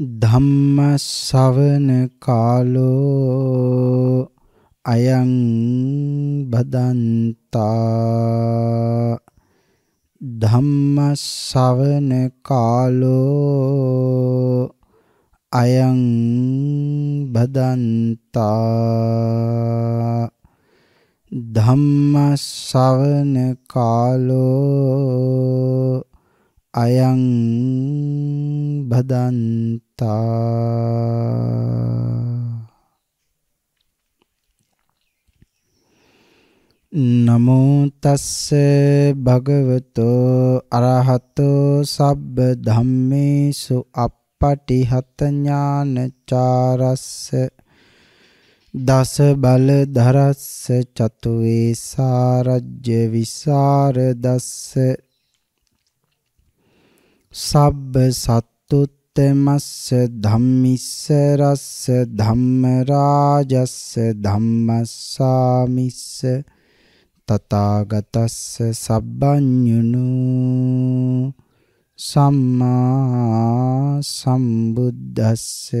ධම්ම ශවන කාලෝ අයං බදන්තා ධම්ම ශවන කාලෝ අයං බදන්තා ධම්ම ශවන කාලෝ අයං භදන්තා නමෝ තස්ස භගවතෝ අරහතෝ සබ්බ ධම්මේසු අප්පටිහත ඥානචාරස්ස දස බල දරස්ස චතු වේසාරජ්‍ය විසරදස්ස සබ්බ සත්තුත්තමස්ස ධම්මිස්ස රස්ස ධම්ම රාජස්ස ධම්මස්සාමිස්ස තථාගතස්ස සබ්බඤුනු සම්මා සම්බුද්දස්සේ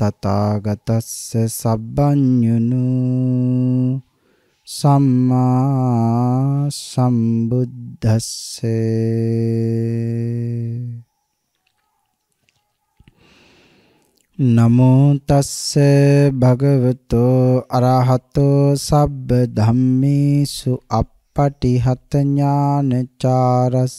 තථාගතස්ස සබ්බඤුනු සම්මා සම්බුද්දස්සේ නමෝ තස්ස භගවතෝ අරහතෝ සබ්බ ධම්මේසු අප්පටිහත ඥානචාරස්ස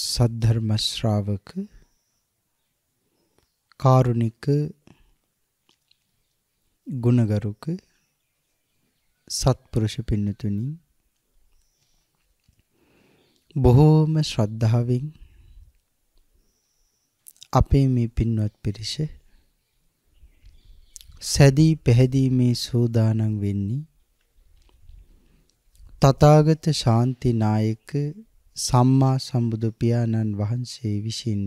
සද්ධර්ම ශ්‍රාවක කාරුණික ගුණගරුක සත්පුරුෂ පින්නතුනි බොහෝම ශ්‍රද්ධාවෙන් අපේ මේ පින්වත් පිරිස සැදී පැහැදී මේ සෝදානම් වෙන්නේ තථාගත ශාන්ති නායක සම්මා සම්බුදු පියාණන් වහන්සේ විසින්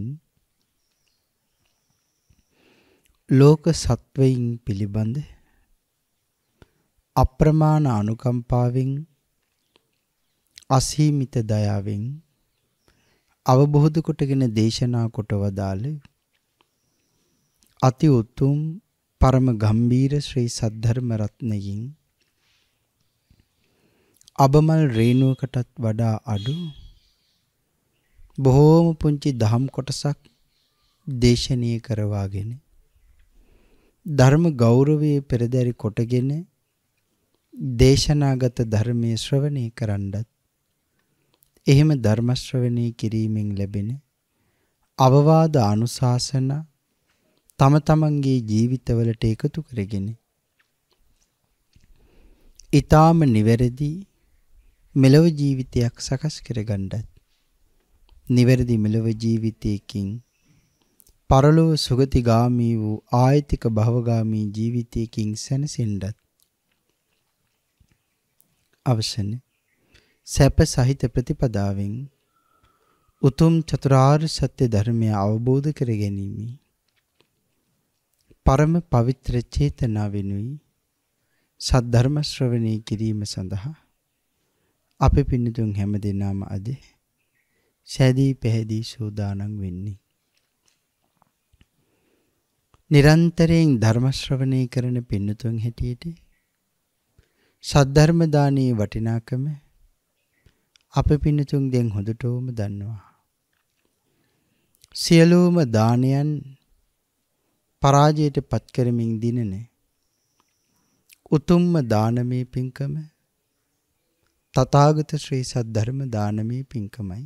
ලෝක සත්වයින් පිළිබඳ අප්‍රමාණ අනුකම්පාවෙන් අසීමිත දයාවෙන් අවබෝධ කොටගෙන දේශනා කොට වදාළ අති උතුම් පරම ගම්බීර ශ්‍රී සද්ධර්ම රත්නයෙන් අබමල් රේණුවකටත් වඩා අඩු බොහෝම පුංචි දහම් කොටසක් දේශනය කරවාගෙන ධර්ම ගෞරවයේ පෙරදරි කොටගෙන දේශනාගත ධර්මයේ ශ්‍රවණය කරන්නත් එහෙම ධර්ම ශ්‍රවණය කිරීමෙන් ලැබෙන අවවාද අනුශාසන තම තමන්ගේ ජීවිතවලට එකතු කරගෙන ඊටාම නිවැරදි මෙලව ජීවිතයක් සකස් කරගන්නත් නිවැරදි මෙලොව ජීවිතයකින් පරලොව සුගතිගාමී වූ ආයතික භවගාමී ජීවිතයකින් සැනසෙන්නත් අවසන සැප සහිත ප්‍රතිපදාවෙන් උතුම් චතුරාර්ය සත්‍ය ධර්මය අවබෝධ කර ගැනීම පරම පවිත්‍ර චේතනා වෙනුයි සද්ධර්ම ශ්‍රවණය කිරීම සඳහා අපි පින්නතුන් හැම දෙනාම අදේ සැදී පැහැදී සූදානම් වෙන්නේ. නිරන්තරයෙන් ධර්ම ශ්‍රවණය කරන පින්නතුන් හැටියට සද්ධර්ම දානයේ වටිනාකම අප පින්නතුන් දැන් හොඳටම දන්නවා. සියලුම දානයන් පරාජයට පත් කරමින් දිනන උතුම්ම දානමේ පින්කම තථාගත ශ්‍රී සද්ධර්ම දානමේ පින්කමයි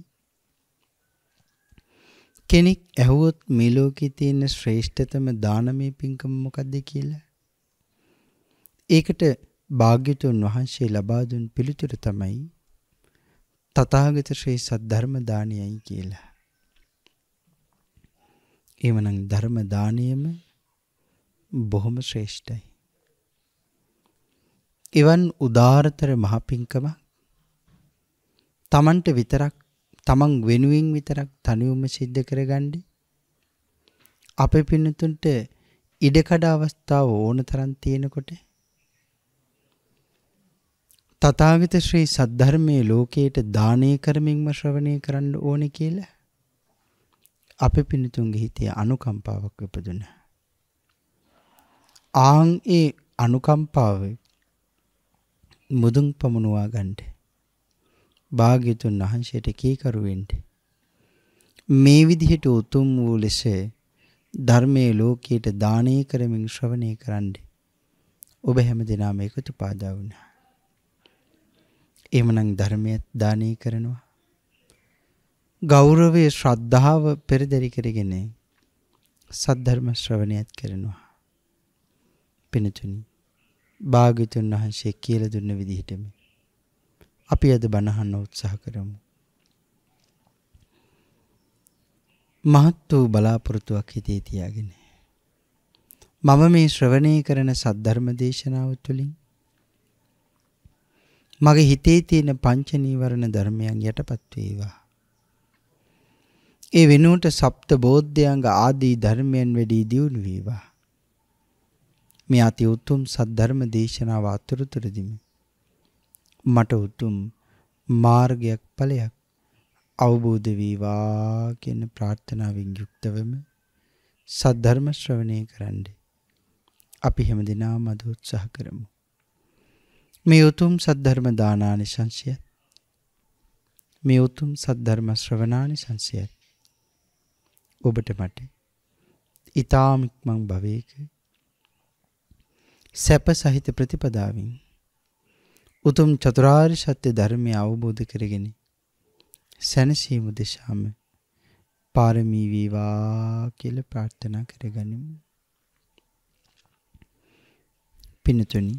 කෙනෙක් ඇහුවොත් මේ ලෝකේ තියෙන ශ්‍රේෂ්ඨතම දානමය පින්කම මොකක්ද කියලා? ඒකට භාග්‍යතුන් වහන්සේ ලබා දුන් පිළිතුර තමයි තථාගත ශ්‍රේ සද්ධර්ම දානයයි කියලා. එවනම් ධර්ම දානයම බොහොම ශ්‍රේෂ්ඨයි. එවන් උදාරතර මහ පින්කමක් Tamanට විතරක් තමන් වෙනුවෙන් විතරක් තනියම සිද්ධ කරගන්නේ අපේ පින්නතුන්ට ඉඩකඩ අවස්ථාව ඕන තරම් තියෙනකොට තථාගත ශ්‍රී සද්ධර්මයේ ලෝකයට දානය කරමින්ම ශ්‍රවණය කරන්න ඕනේ කියලා අපේ පින්නතුන්ගේ හිතේ අනුකම්පාවක් උපදුණා. ආන් ඒ අනුකම්පාව මුදුන් පමුණවා ගන්නේ භාග්‍යතුන් වහන්සේට කීකරු වෙන්න. මේ විදිහට උතුම් වූ ලෙස ධර්මයේ ලෝකයට දානය කරමින් ශ්‍රවණය කරන්න. ඔබ හැමදෙනාම එකතු පාදා වුණා. එහෙමනම් ධර්මයත් දානය කරනවා. ගෞරවයේ ශ්‍රද්ධාව පෙරදරි කරගෙන සද්ධර්ම ශ්‍රවණයත් කරනවා. පිනතුනි භාග්‍යතුන් වහන්සේ කියලා දුන්න විදිහටම අපි අද බණහන්න උත්සාහ කරමු. මහත් වූ බලාපොරොත්තුවක් හිතේ තියාගෙන. මම මේ ශ්‍රවණය කරන සද්ධර්ම දේශනාව තුළින් මගේ හිතේ තියෙන පංච නීවරණ ධර්මයන් යටපත් වේවා. ඒ වෙනුවට සප්ත බෝධ්‍යංග ආදී ධර්මයන් වැඩි දියුණු වේවා. මේ අති උතුම් සද්ධර්ම දේශනාව අතුරුතුරදිම මට උතුම් මාර්ගයක් ඵලයක් අවබෝධ වේවා කියන ප්‍රාර්ථනාවෙන් යුක්තවම සද්ධර්ම ශ්‍රවණය කරන්න අපි හැම දිනම අද උත්සාහ කරමු මේ උතුම් සද්ධර්ම දානානිසංසය මේ උතුම් සද්ධර්ම ශ්‍රවණානිසංසය ඔබට මට ඊ타මික්මං භවේක සැප සහිත ප්‍රතිපදාවෙන් උතුම් චතුරාර්ය සත්‍ය ධර්මය අවබෝධ කරගෙන සැනසීම දෙශාම පාරමී වේවා කියලා ප්‍රාර්ථනා කරගනිමු. පින්තුනි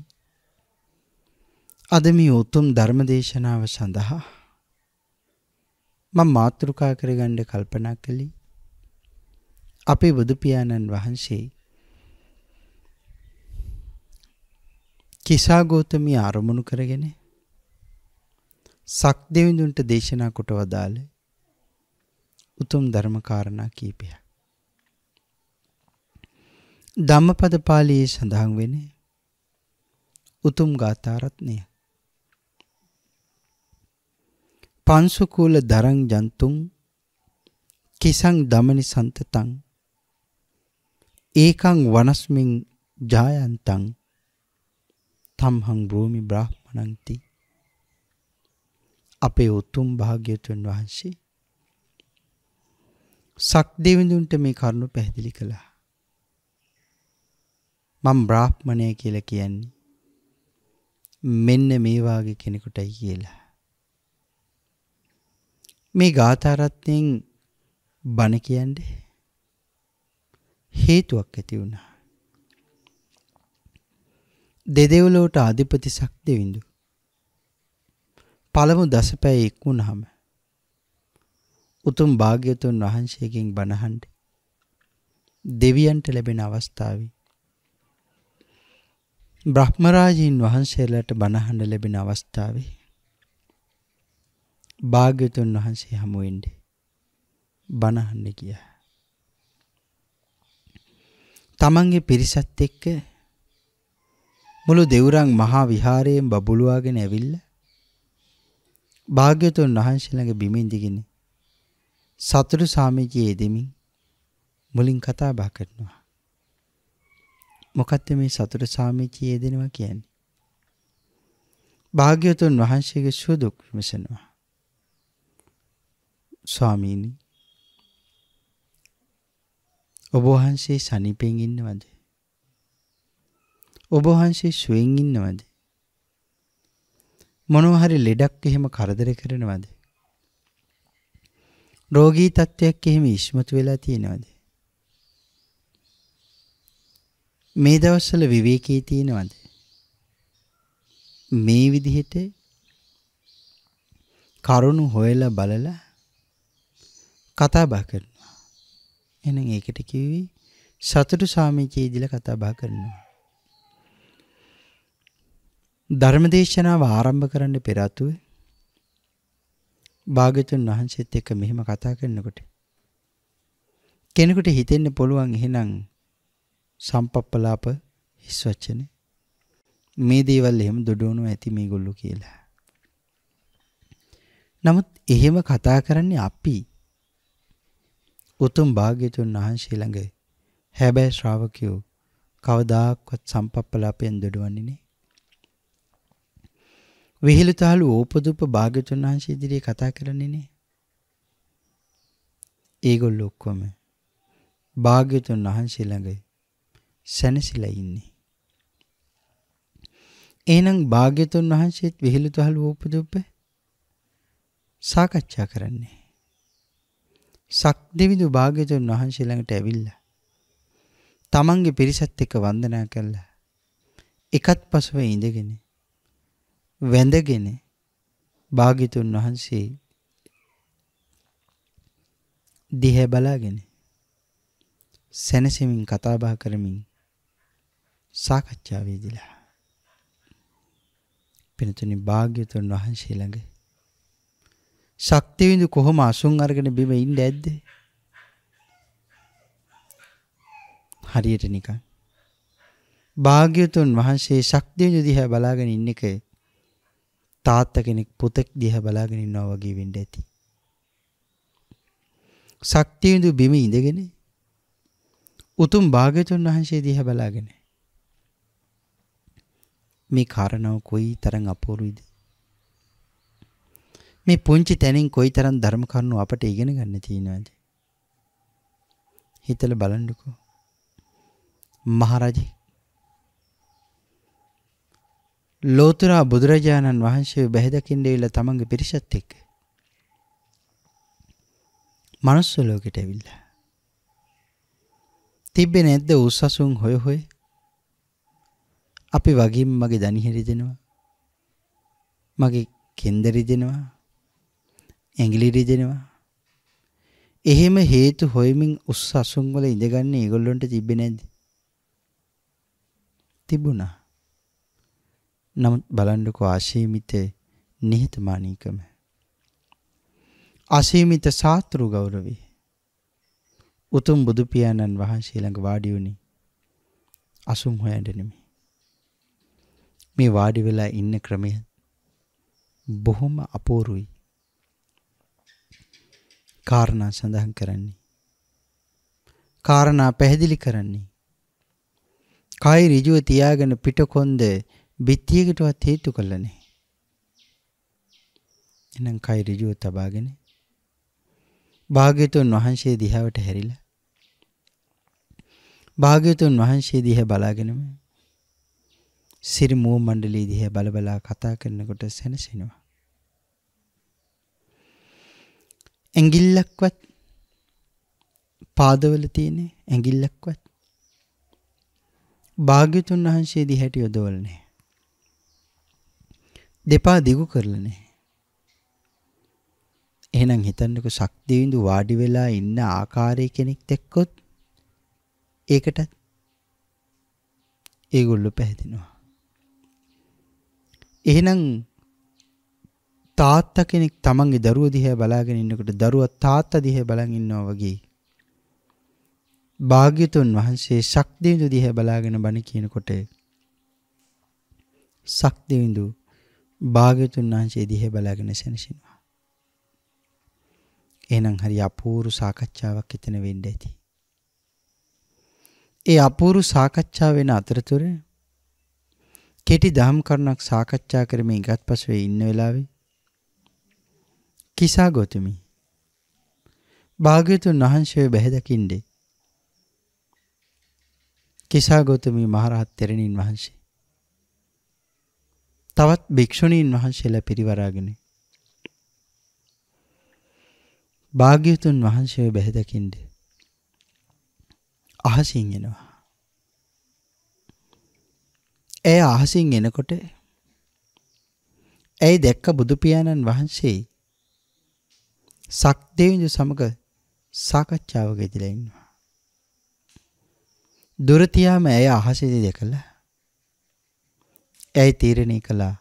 අද මේ උතුම් ධර්ම දේශනාව සඳහා මම මාතෘකා කරගන්න කල්පනා කළේ අපේ බුදු පියාණන් වහන්සේ කිසාගෝතමී අරමුණු කරගෙන සක් දෙවිඳුන්ට දේශනා කොට වදාළ උතුම් ධර්මකාරණා කීපයක්. ධම්මපද පාලියේ සඳහන් වෙන උතුම් ගාථාරත්නය. පන්සුකූල දරං ජන්තුන් කිසං දමනි සන්තතං ඒකං වනස්මින් ජායන්තං තම්හං භූමි බ්‍රාහ්මණන්ති අපේ උතුම් භාග්‍යතුන් වහන්සේ සක්දේවිඳුන්ට මේ කරුණු පැහැදිලි කළා. මම බ්‍රාහ්මණය කියලා කියන්නේ මෙන්න මේ වාගේ කෙනෙකුටයි කියලා. මේ ගාථාරත්යෙන් බණ කියන්නේ හේතුවක් ඇති වුණා. දෙදෙව්ලොවට අධිපති ශක්තිවිඳු. පළමු දසපැය ඉක්මුණහම උතුම් භාග්‍යතුන් වහන්සේගෙන් බණහන්ඩ දෙවියන්ට ලැබෙන අවස්ථාව. බ්‍රහ්මරාජීන් වහන්සේලට බණහඬ ලැබෙන අවස්ථාවේ. භාග්‍යතුන් වහන්සේ හමුවෙන්ඩ බණහන්න කියා. තමන්ගේ පිරිසත් එක්ක මුළු දෙවුරන් මහා විහාරයෙන් බබළුවාගෙන ඇවිල්ලා භාග්‍යතුන් වහන්සේ ළඟ බිමින් දිගිනේ සතුරු සාමිජයේ දෙමින් මුලින් කතා බහ කරනවා. මොකක්ද මේ සතුරු සාමිජයේ දෙනවා කියන්නේ? භාග්‍යවතුන් වහන්සේගේ සුදුක් විමසනවා. ස්වාමීනි ඔබ වහන්සේ සනීපෙන් ඉන්නවද? ඔබ වහන්සේ සුවෙන් ඉන්නවද? මොනවා හරි ලෙඩක් එහෙම කරදර කරනවද? රෝගී තත්ත්වයක් එහෙම ඉස්මතු වෙලා තියෙනවද? මේ දවස්වල විවේකී තියෙනවද? මේ විදිහට කරුණු හොයලා බලලා කතා බහ කරනවා. එහෙනම් ඒකට කිව්වේ සතුටු සාමිචීදිලා කතා බහ කරනවා. ධර්මදේශනාව ආරම්භ කරන්න පෙර අතුව භාග්‍යතුන් වහන්සේත් එක්ක මෙහෙම කතා කරනකොට කෙනෙකුට හිතෙන්න පුළුවන් එහෙනම් සම්පප්පලාප හිස් වචන මේ දේවල් එහෙම දොඩවනු ඇති මේගොල්ලෝ කියලා. නමුත් එහෙම කතා කරන්නේ අපි උතුම් භාග්‍යතුන් වහන්සේ ළඟ හැබැයි ශ්‍රාවකයෝ කවදාක්වත් සම්පප්පලාපයෙන් දොඩවන්නේ නේ. විහිළුතාලු ඕපදුප භාග්‍යතුන් වහන්සේ ඉදිරියේ කතා කරන්නේ නේ. ඒගොල්ලෝ ඔක්කොම භාග්‍යතුන් වහන්සේ ළඟ සැනසෙලා ඉන්නේ. එහෙනම් භාග්‍යතුන් වහන්සේත් විහිළුතාලු ඕපදුප සාකච්ඡා කරන්නේ. සක්දෙවිඳු භාග්‍යතුන් වහන්සේ ළඟට ඇවිල්ලා තමන්ගේ පිරිසත් එක්ක වන්දනා කළා. එකත් පසුව ඉඳගෙන වැඳගෙන භාගිතුන් වහන්සේ දිහැ බලාගෙන සැනසෙමින් කතාබහ කරමින් සාකච්ඡාවේදලා පිනතුනි භාග්‍යතුන් වහන්සේ ළඟ ශක්තිවිඳු කොහොම අසුන් අරගෙන බිම ඉන්න ඇද්ද හරියට නිකන් භාග්‍යතුන් වහන්සේ ශක්තිවිඳු දිහා බලාගෙන ඉන්න එක තාත්ත කෙනෙක් පුතෙක් දිහා බලාගෙන ඉන්නවා වගේ වෙන්න ඇති. ශක්තිවිඳු බිම ඉඳගෙන උතුම් භාග්‍යතුන් වහන්සේ දිහා බලාගෙන මේ කාරණාව කොයි තරම් අපූර්වයිද මේ පුංචි තැනින් කොයි තරම් ධර්ම කරුණු අපට ඉගෙන ගන්න තියෙනවද හිතලා බලන්නකෝ මහරජේ ලෝතුරා බුදුරජාණන් වහන්සේ බැහැදකින්න ඇවිල්ලා තමන්ගේ පිරිසත් එක්ක මනුස්ස ලෝකෙට ඇවිල්ලා තිබ්බේ නැද්ද උස්සසුන් හොය හොය අපි වගේම මගේ දනිහෙරි දෙනවා මගේ කෙන්දරි දෙනවා ඇඟිලි රිදෙනවා එහෙම හේතු හොයමින් උස්සසුන් වල ඉඳගන්නේ ඒගොල්ලන්ට තිබ්බේ නැද්ද තිබුණා නමුත් බලන්නකෝ අසීමිත නිහතමානීකම. අසීමිත සාත්‍රු ගෞරවය. උතුම් බුදු පියාණන් වහන්සේ ළඟ වාඩි වුණේ අසුම් හොයන්න නෙමෙයි. මේ වාඩි වෙලා ඉන්න ක්‍රමය බොහොම අපූර්වයි. කාරණා සඳහන් කරන්නේ. කාරණා පැහැදිලි කරන්නේ. කයි ඍජුව තියාගෙන පිටකොන්ද බිත්තියකටවත් හේතු කළා නැහැ. එහෙනම් කය ඍජුව තබාගෙන භාග්‍යතුන් වහන්සේ දිහාවට හැරිලා භාග්‍යතුන් වහන්සේ දිහා බලාගෙනම සිරිමුව මණ්ඩලයේ දිහා බලබලා කතා කරනකොට සැනසෙනවා. ඇඟිල්ලක්වත් පාදවල තියෙන ඇඟිල්ලක්වත් භාග්‍යතුන් වහන්සේ දිහැට යොදවල නැහැ. දෙපා දිගු කරලා නැහැ. එහෙනම් හිතන්නකෝ ශක්තිවිඳු වාඩි වෙලා ඉන්න ආකාරය කෙනෙක් දැක්කොත් ඒකටත් ඒගොල්ලෝ පැහැදිනවා. එහෙනම් තාත්තා කෙනෙක් තමන්ගේ දරුව දිහා බලාගෙන ඉන්නකොට දරුවා තාත්තා දිහා බලන් ඉන්නවා වගේ. භාග්‍යතුන් වහන්සේ ශක්තිවිඳු දිහා බලාගෙන බණ කියනකොට ශක්තිවිඳු භාග්‍යතුන් වහන්සේ දිහා බලාගෙන සැනසෙනවා. එහෙනම් හරි අපූර්ව සාකච්ඡාවක් එතන වෙන්න ඇති. ඒ අපූර්ව සාකච්ඡාව වෙන අතරතුර කෙටි දහම් කරුණක් සාකච්ඡා කරමින් ඉගත් පසුවේ ඉන්න වෙලාවේ කිසා ගොතුමි භාග්‍යතුන් වහන්සේ බැහැදකින්නේ කිසා ගොතුමි මහරහත් තෙරණින් වහන්සේ තවත් භික්ෂුණීන් වහන්සේලා පිරිවරාගෙන භාග්‍යතුන් වහන්සේව බැහැදකින්ද අහසින් එනවා. ඇය අහසින් එනකොට ඇයි දැක්ක බුදු පියාණන් වහන්සේ සක්දේවිඳු සමග සාකච්ඡාවක ඉදලා ඉන්නවා. දුර තියාම ඇය අහසේදී දැකලා ඇයි තීරණය කළා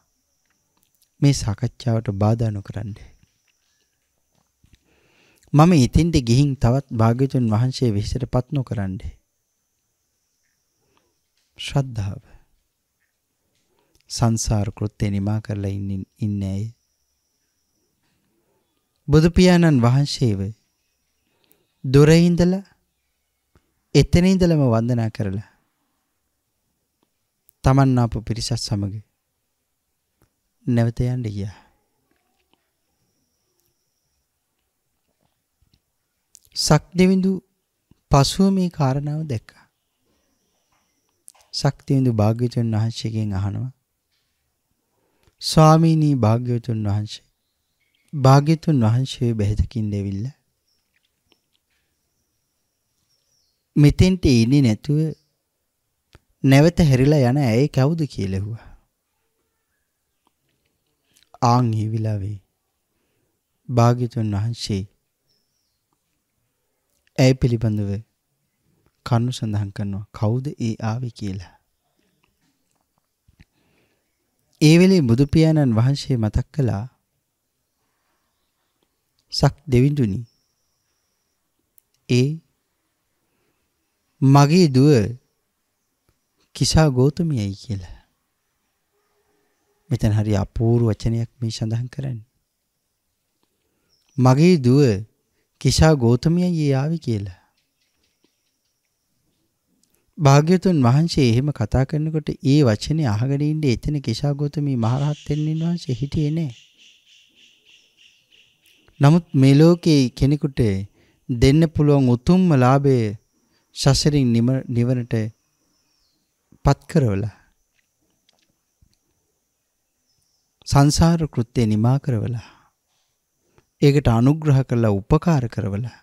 මේ සාකච්ඡාවට බාධා නොකරන්න. මම ඉතින්ට ගිහින් තවත් භාග්‍යතුන් වහන්සේ වෙහෙසටපත් නොකරන්න. ශ්‍රද්ධාව. සංසාර කෘත්‍ය නිමා කරලා ඉන්නේ ඉන්නේ ඇයි? බුදු පියාණන් වහන්සේව දොරේ ඉඳලා එතන ඉඳලම වන්දනා කරලා තමන් ආපු පිරිසත් සමග නැවත යන්න ගියා. සක්දෙවිඳු පසුව මේ කාරණාව දැක්කා. සක්තිවිඳු භාග්‍යවතුන් වහන්සේගෙන් අහනවා ස්වාමීනී භාග්‍යවතුන් වහන්සේ භාග්‍යතුන් වහන්සේ බෙහෙතකින් දෙවිල්ලා මෙතෙන්ට ඉන්නේ නැතුව නැවත හැරිලා යන ඇයි කවුද කියලෙහුවා. ආං ඒ විලාවේ භාග්‍යතුන් වහන්සේ ඇය පිළිබඳව කරුණු සඳහන් කරනවා කවුද ඒ ආවේ කියලා. ඒ වෙලේ බුදු පියාණන් වහන්සේ මතක් කළා සක් දෙවිඳුනි ඒ මගේ දුව කිසා ගෞතමියයි කියලා. මෙතන හරි අපූර්ව වචනයක් මේ සඳහන් කරන්නේ. මගේ දුව කිසා ගෞතමියයි ආවි කියලා. භාග්‍යතුන් වහන්සේ එහෙම කතා කරනකොට ඒ වචනේ අහගෙන ඉන්නේ එතන කිසා ගෞතමී මහරහත් වෙන්න වහන්සේ හිටියේ නෑ. නමුත් මේ ලෝකේ කෙනෙකුට දෙන්න පුළුවන් උතුම්ම ලාභය සසරින් නිවනට පත් කරවලා සංසාර කෘත්‍යය නිමා කරවලා ඒකට අනුග්‍රහ කරලා උපකාර කරවලා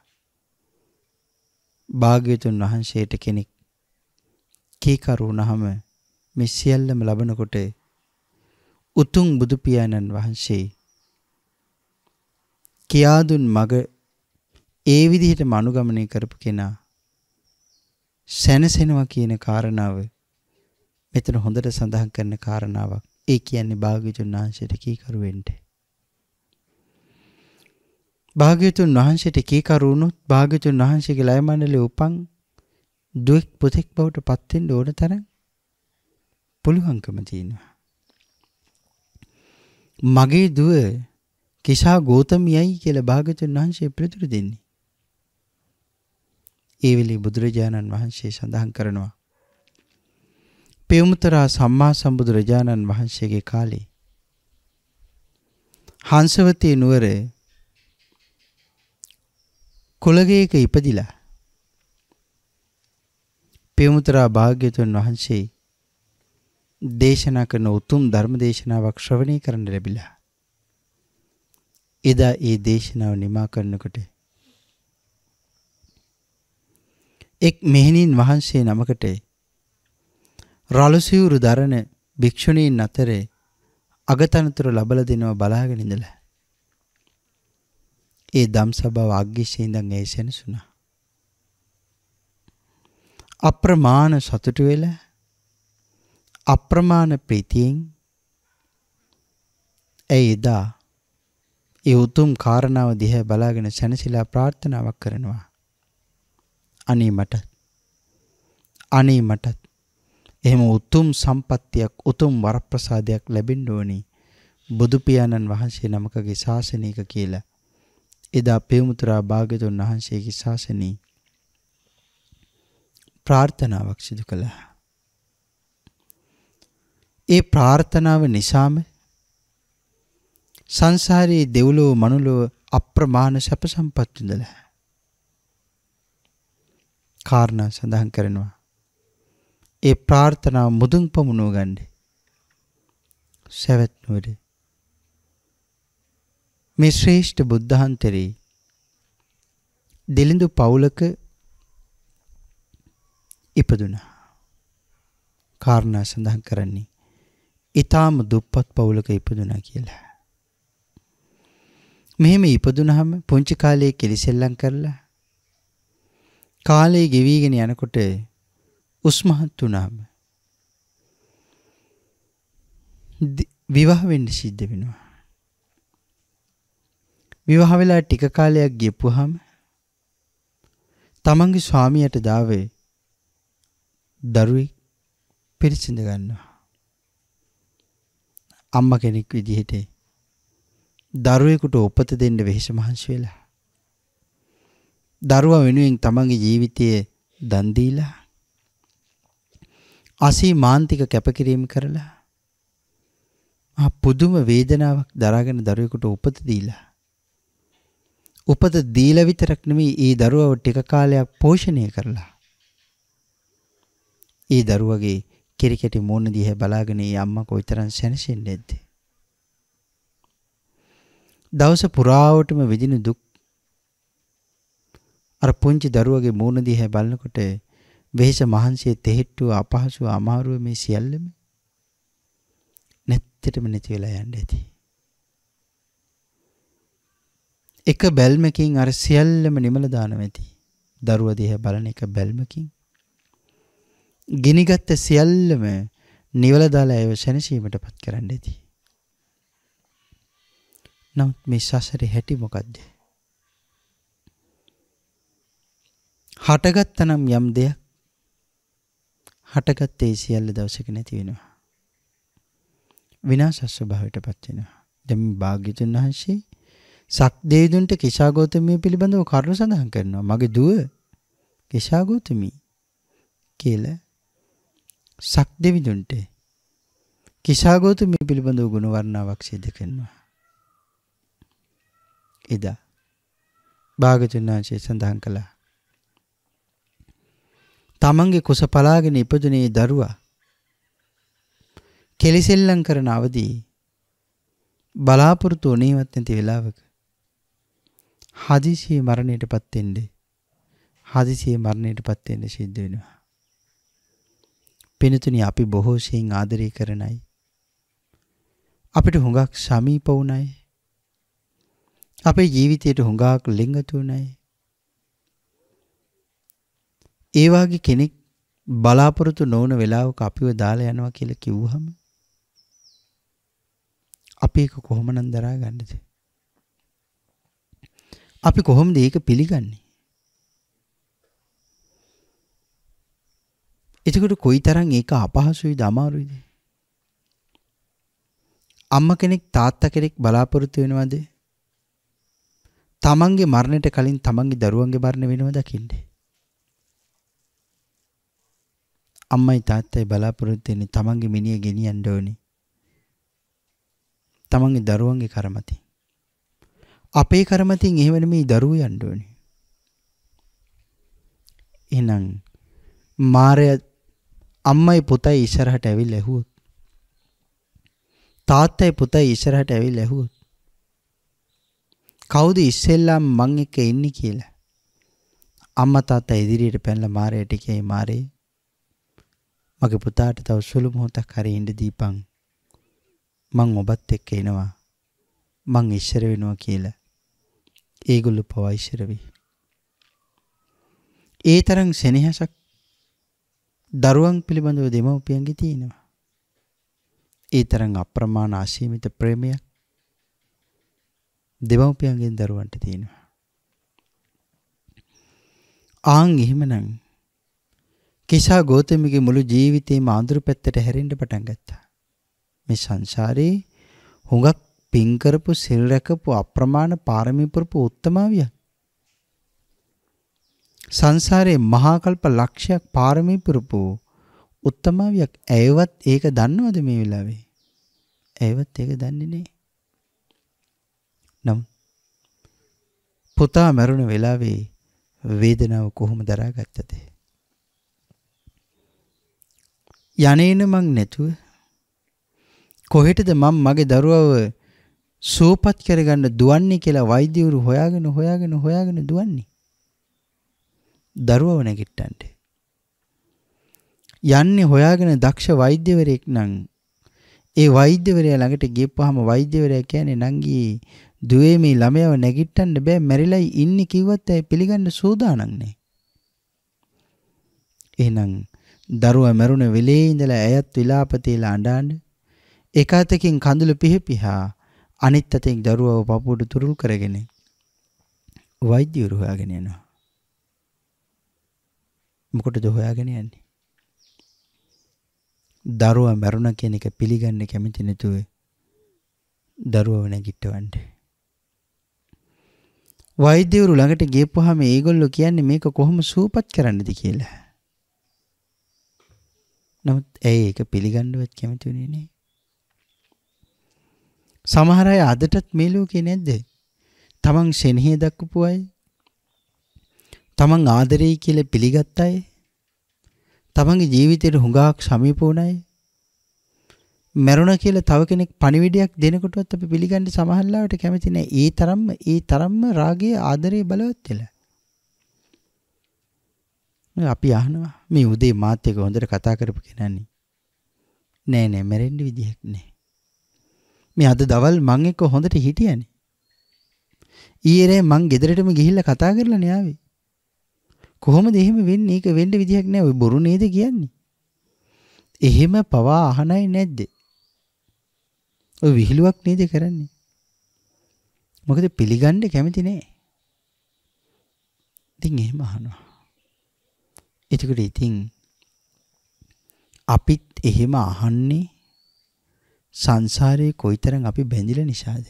භාග්‍යතුන් වහන්සේට කෙනෙක් කීකරු වුණාම මේ සියල්ලම ලබනකොට උතුම් බුදු පියාණන් වහන්සේ කියාදුන් මග ඒ විදිහටම අනුගමනය කරපු කෙනා සැනසෙනවා කියන කාරණාව මෙතන හොඳට සඳහන් කරන කාරණාවක්. ඒ කියන්නේ භාග්‍යතුන් වහන්සේට කීකරු වෙන්න. භාග්‍යතුන් වහන්සේට කීකරු වුණොත් භාග්‍යතුන් වහන්සේගේ ලය මණ්ඩලයේ උපන් දුෙක් පුතෙක් බවට පත් වෙන්න ඕන තරම් පුළුවන්කම තියෙනවා. මගේ දුව කිසා ගෝතමියයි කියලා භාග්‍යතුන් වහන්සේ පිළිතුරු දෙන්නේ. ඒ වෙලේ බුදුරජාණන් වහන්සේ සඳහන් කරනවා අපේමුතරා සම්මා සම්බුදුරජාණන් වහන්සේගේ කාලේ හංසවතී නුවර කුලගේක ඉපදිලා පේමුතරා භාග්‍යතුන් වහන්සේ දේශනා කරන උතුම් ධර්ම දේශනාවක් ශ්‍රවණය කරන්න ලැබිලා එදා ඒ දේශනාව නිමා කරනකොට එක් මෙහෙණින් වහන්සේ නමකට රළු සිවුරු දරන භික්ෂුණීන් අතරේ අගතනතුරු ලබලා දෙනව බලාගෙන ඉඳලා. ඒ ධම් සභාව අග්ගිෂේ ඉඳන් ඒ සෙනසුණා. අප්‍රමාණ සතුටු වෙලා අප්‍රමාණ ප්‍රීතියෙන් ඒ එදා ඒ උතුම් කාරණාව දිහා බලාගෙන සැනසීලා ප්‍රාර්ථනාවක් කරනවා. අනේ මටත් අනේ මටත් එහෙම උතුම් සම්පත්තියක් උතුම් වරප්‍රසාදයක් ලැබෙන්න ඕනි බුදු පියාණන් වහන්සේ නමකගේ ශාසනයක කියලා. එදා පෙමුතුරා භාග්‍යතුන් වහන්සේගේ ශාසනයේ ප්‍රාර්ථනාවක් සිදු කළා. ඒ ප්‍රාර්ථනාව නිසාම සංසාරයේ දෙව්ලොව මනුලොව අප්‍රමාණ සැප සම්පත් විඳලා. කාරණා සඳහන් කරනවා. ඒ ප්‍රාර්ථනාව මුදුන් පමුණුව ගන්න. සවැත් නුවර මේ ශ්‍රේෂ්ඨ බුද්ධහන්තරේ දෙලිඳු පවුලක ඉපදුනා. කාරණා සඳහන් කරන්නේ ඊටාම දුප්පත් පවුලක ඉපදුනා කියලා. මෙහෙම ඉපදුනහම පුංචි කාලේ කෙලිසෙල්ලම් කරලා කාලේ ගෙවිගෙන යනකොට උස්මහත් වුණාම විවාහ වෙන්න සිද්ධ වෙනවා. විවාහ වෙලා ටික කාලයක් ගියපුවාම තමන්ගේ ස්වාමියාට දාවේ දරුවෙක් පිරිසිඳ ගන්නවා. අම්ම කෙනෙක් විදිහට දරුවෙකුට උපත දෙන්න වෙහෙස මහන්සි වෙලා දරුවා වෙනුවෙන් තමන්ගේ ජීවිතයේ දන් දීලා අසීමාන්තික කැපකිරීම කරලා ආ පුදුම වේදනාවක් දරාගෙන දරුවෙකුට උපත දීලා උපත දීලා විතරක් නෙමෙයි ඒ දරුවව ටික කාලයක් පෝෂණය කරලා ඒ දරුවගේ කිරිකැටි මූණ දිහා බලාගෙන ඒ අම්මා කොයිතරම් සැනසෙන්නේ නැද්ද දවස පුරාවටම විඳින දුක් අර පුංචි දරුවගේ මූණ දිහා බලනකොට වෙහෙස මහන්සිය තෙහෙට්ටුව අපහසු අමාරුව මේ සියල්ලම නැත්තටම නැති වෙලා යන්න ඇති. එක බැල්මකින් අර සියල්ලම නිමල දානවා ඇති. දරුවා දිහා බලන එක බැල්මකින් ගිනිගත්ත සියල්ලම නිවල දාලා ඒව සැනසීමටපත් කරන්න ඇති. නමුත් මේ සසරේ හැටි මොකද්ද? හටගත්තනම් යම් දෙයක් හටගත් ඒ සියල්ල දවසක නැති වෙනවා. විනාශස්වභාවයට පත් වෙනවා. දැන් භාග්‍යතුන් වහන්සේ සක්දේදුන්ට කිෂාගෝතමිය පිළිබඳව කරුණු සඳහන් කරනවා. මගේ දුව කිෂාගෝතමී කියලා සක්දෙවිඳුන්ට කිෂාගෝතමිය පිළිබඳව ගුණ වර්ණාවක් සිදු කරනවා. එදා භාග්‍යතුන් වහන්සේ සඳහන් කළා තමන්ගේ කුස පලාගෙන ඉපදුනේ දරුවා කෙලිසෙල්ලම් කරන අවදී බලාපොරොත්තු වුණේවත් නැති වෙලාවක හදිසියේ මරණයටපත් වෙන්නේ හදිසියේ මරණයටපත් වෙන්න සිද්ධ වෙනවා. පිනතුනි අපි බොහෝ සෙයින් ආදරය කරන අය අපිට හුඟක් සමීප වුණයි. අපේ ජීවිතයට හුඟක් ලෙඟතු වුණයි. ඒ වගේ කෙනෙක් බලාපොරොත්තු නොවන වෙලාවක අපිව දාලා යනවා කියලා කිව්වහම අපි ඒක කොහොමනම් දරා ගන්නද? අපි කොහොමද ඒක පිළිගන්නේ? එතකොට කොයිතරම් ඒක අපහසුයිද අමාරුයිද? අම්මා කෙනෙක් තාත්තා කෙනෙක් බලාපොරොත්තු වෙනවද? තමන්ගේ මරණයට කලින් තමන්ගේ දරුවන්ගේ මරණ වෙනව දකින්නේ. අම්මයි තාත්තයි බලාපොරොත්තු වෙන්නේ තමන්ගේ මිනිය ගෙනියන්න ඕනේ. තමන්ගේ දරුවන්ගේ කරමතින්. අපේ කරමතින් එහෙම නෙමෙයි දරුවෝ යන්න ඕනේ. එහෙනම් මාරය අම්මයි පුතයි ඉස්සරහට ඇවිල්ලා ඇහුවොත් තාත්තයි පුතයි ඉස්සරහට ඇවිල්ලා ඇහුවොත් කවුද ඉස්සෙල්ලාම මං එක්ක ඉන්නේ කියලා අම්මා තාත්තා ඉදිරියට පැනලා මාරයට කියයි මාරේ මගේ පුතාට තව සුළු මොහොතක් හරි ඉඳ දීපන්. මං ඔබත් එක්ක එනවා. මං ඉස්සර වෙනවා කියලා. ඒගොල්ලෝ පවා ඉස්සර වෙයි. ඒ තරම් සෙනෙහසක් දරුවන් පිළිබඳව දෙමව්පියන්ගේ තියෙනවා. ඒ තරම් අප්‍රමාණ අසීමිත ප්‍රේමයක් දෙමව්පියන්ගෙන් දරුවන්ට තියෙනවා. ආන් එහෙමනම් කිසා ගෝතමගේ මුළු ජීවිතේම අඳුරු පැත්තට හැරෙන්න පටන් ගත්තා. මේ සංසාරේ හුඟක් පින් කරපු සිල් රැකපු අප්‍රමාණ පාරමී පුරපු උත්තමාවිය. සංසාරේ මහා කල්ප ලක්ෂයක් පාරමී පුරපු උත්තමාවියක් ඇයවත් ඒක දන්නවද මේ වෙලාවේ? ඇයවත් ඒක දන්නේ නෑ. නම් පුතා මරුණ වෙලාවේ වේදනාව කොහොම දරාගත්තද? යනේන මං නැතුව කොහෙටද මං මගේ දරුවව සූපත් කරගන්න දුවන්නේ කියලා වෛද්‍යවරු හොයාගෙන හොයාගෙන හොයාගෙන දුවන්නේ. දරුවව නැගිට්ටන්ට. යන්නේ හොයාගෙන දක්ෂ වෛද්‍යවරයෙක් නම් ඒ වෛද්‍යවරයා ළඟට ගියපුවාම වෛද්‍යවරයා කියන්නේ නංගී දුවේ මේ ළමයාව නැගිට්ටන්න බෑ මැරිලායි ඉන්නේ කිව්වත් ඇයි පිළිගන්න සූදානම් නැහැ. එහෙනම් දරුවා මැරුණ වෙලේ ඉඳලා ඇයත් විලාපතේලා අඬාන එක අතකින් කඳුළු පිහපිහා අනිත් අතෙන් දරුවව පපුවට තුරුල් කරගෙන වෛද්‍යවරු හොයාගෙන යනවා. මොකටද හොයාගෙන යන්නේ? දරුවා මැරුණ කියන එක පිළිගන්න කැමති නැතුව දරුවව නැගිටවන්න. වෛද්‍යවරු ළඟට ගියපුවාම ඒගොල්ලෝ කියන්නේ මේක කොහොම සූපත් කරන්නද කියලා. නමුත් ඇයි ඒක පිළිගන්නවත් කැමති වුණේ නැහැ. සමහර අය අදටත් මේ ලෝකේ නැද්ද? තමන් සෙනෙහය දක්වපු අය. තමන් ආදරෙයි කියලා පිළිගත් අය. තමන්ගේ ජීවිතේට හුඟක් සමීප වුණ අය. මැරුණා කියලා තව කෙනෙක් පණිවිඩයක් දෙනකොටවත් අපි පිළිගන්න සමහරලාවට කැමති නැහැ. ඒ තරම්ම ඒ තරම්ම රාගයේ ආදරේ බලවත් වෙලා. අපි අහනවා මේ උදේ මාත් එක්ක හොඳට කතා කරපු කෙනානේ. නෑ නෑ මැරෙන්න විදිහක් නෑ. මේ අද දවල් මං එක්ක හොඳට හිටියනේ. ඊයේ මං ගෙදරටම ගිහිල්ලා කතා කරලා න්යාවේ. කොහොමද එහෙම වෙන්නේ? ඒක වෙන්න විදිහක් නෑ. ඔය බොරු නේද කියන්නේ? එහෙම පවා අහනයි නැද්ද? ඔය විහිළුවක් නේද කරන්නේ? මොකද පිළිගන්න කැමති නෑ. ඉතින් එහෙම අහනවා. එතකොට ඉතින් අපිත් එහෙම අහන්නේ සංසාරේ කොයිතරම් අපි බැඳිලා නිසාද?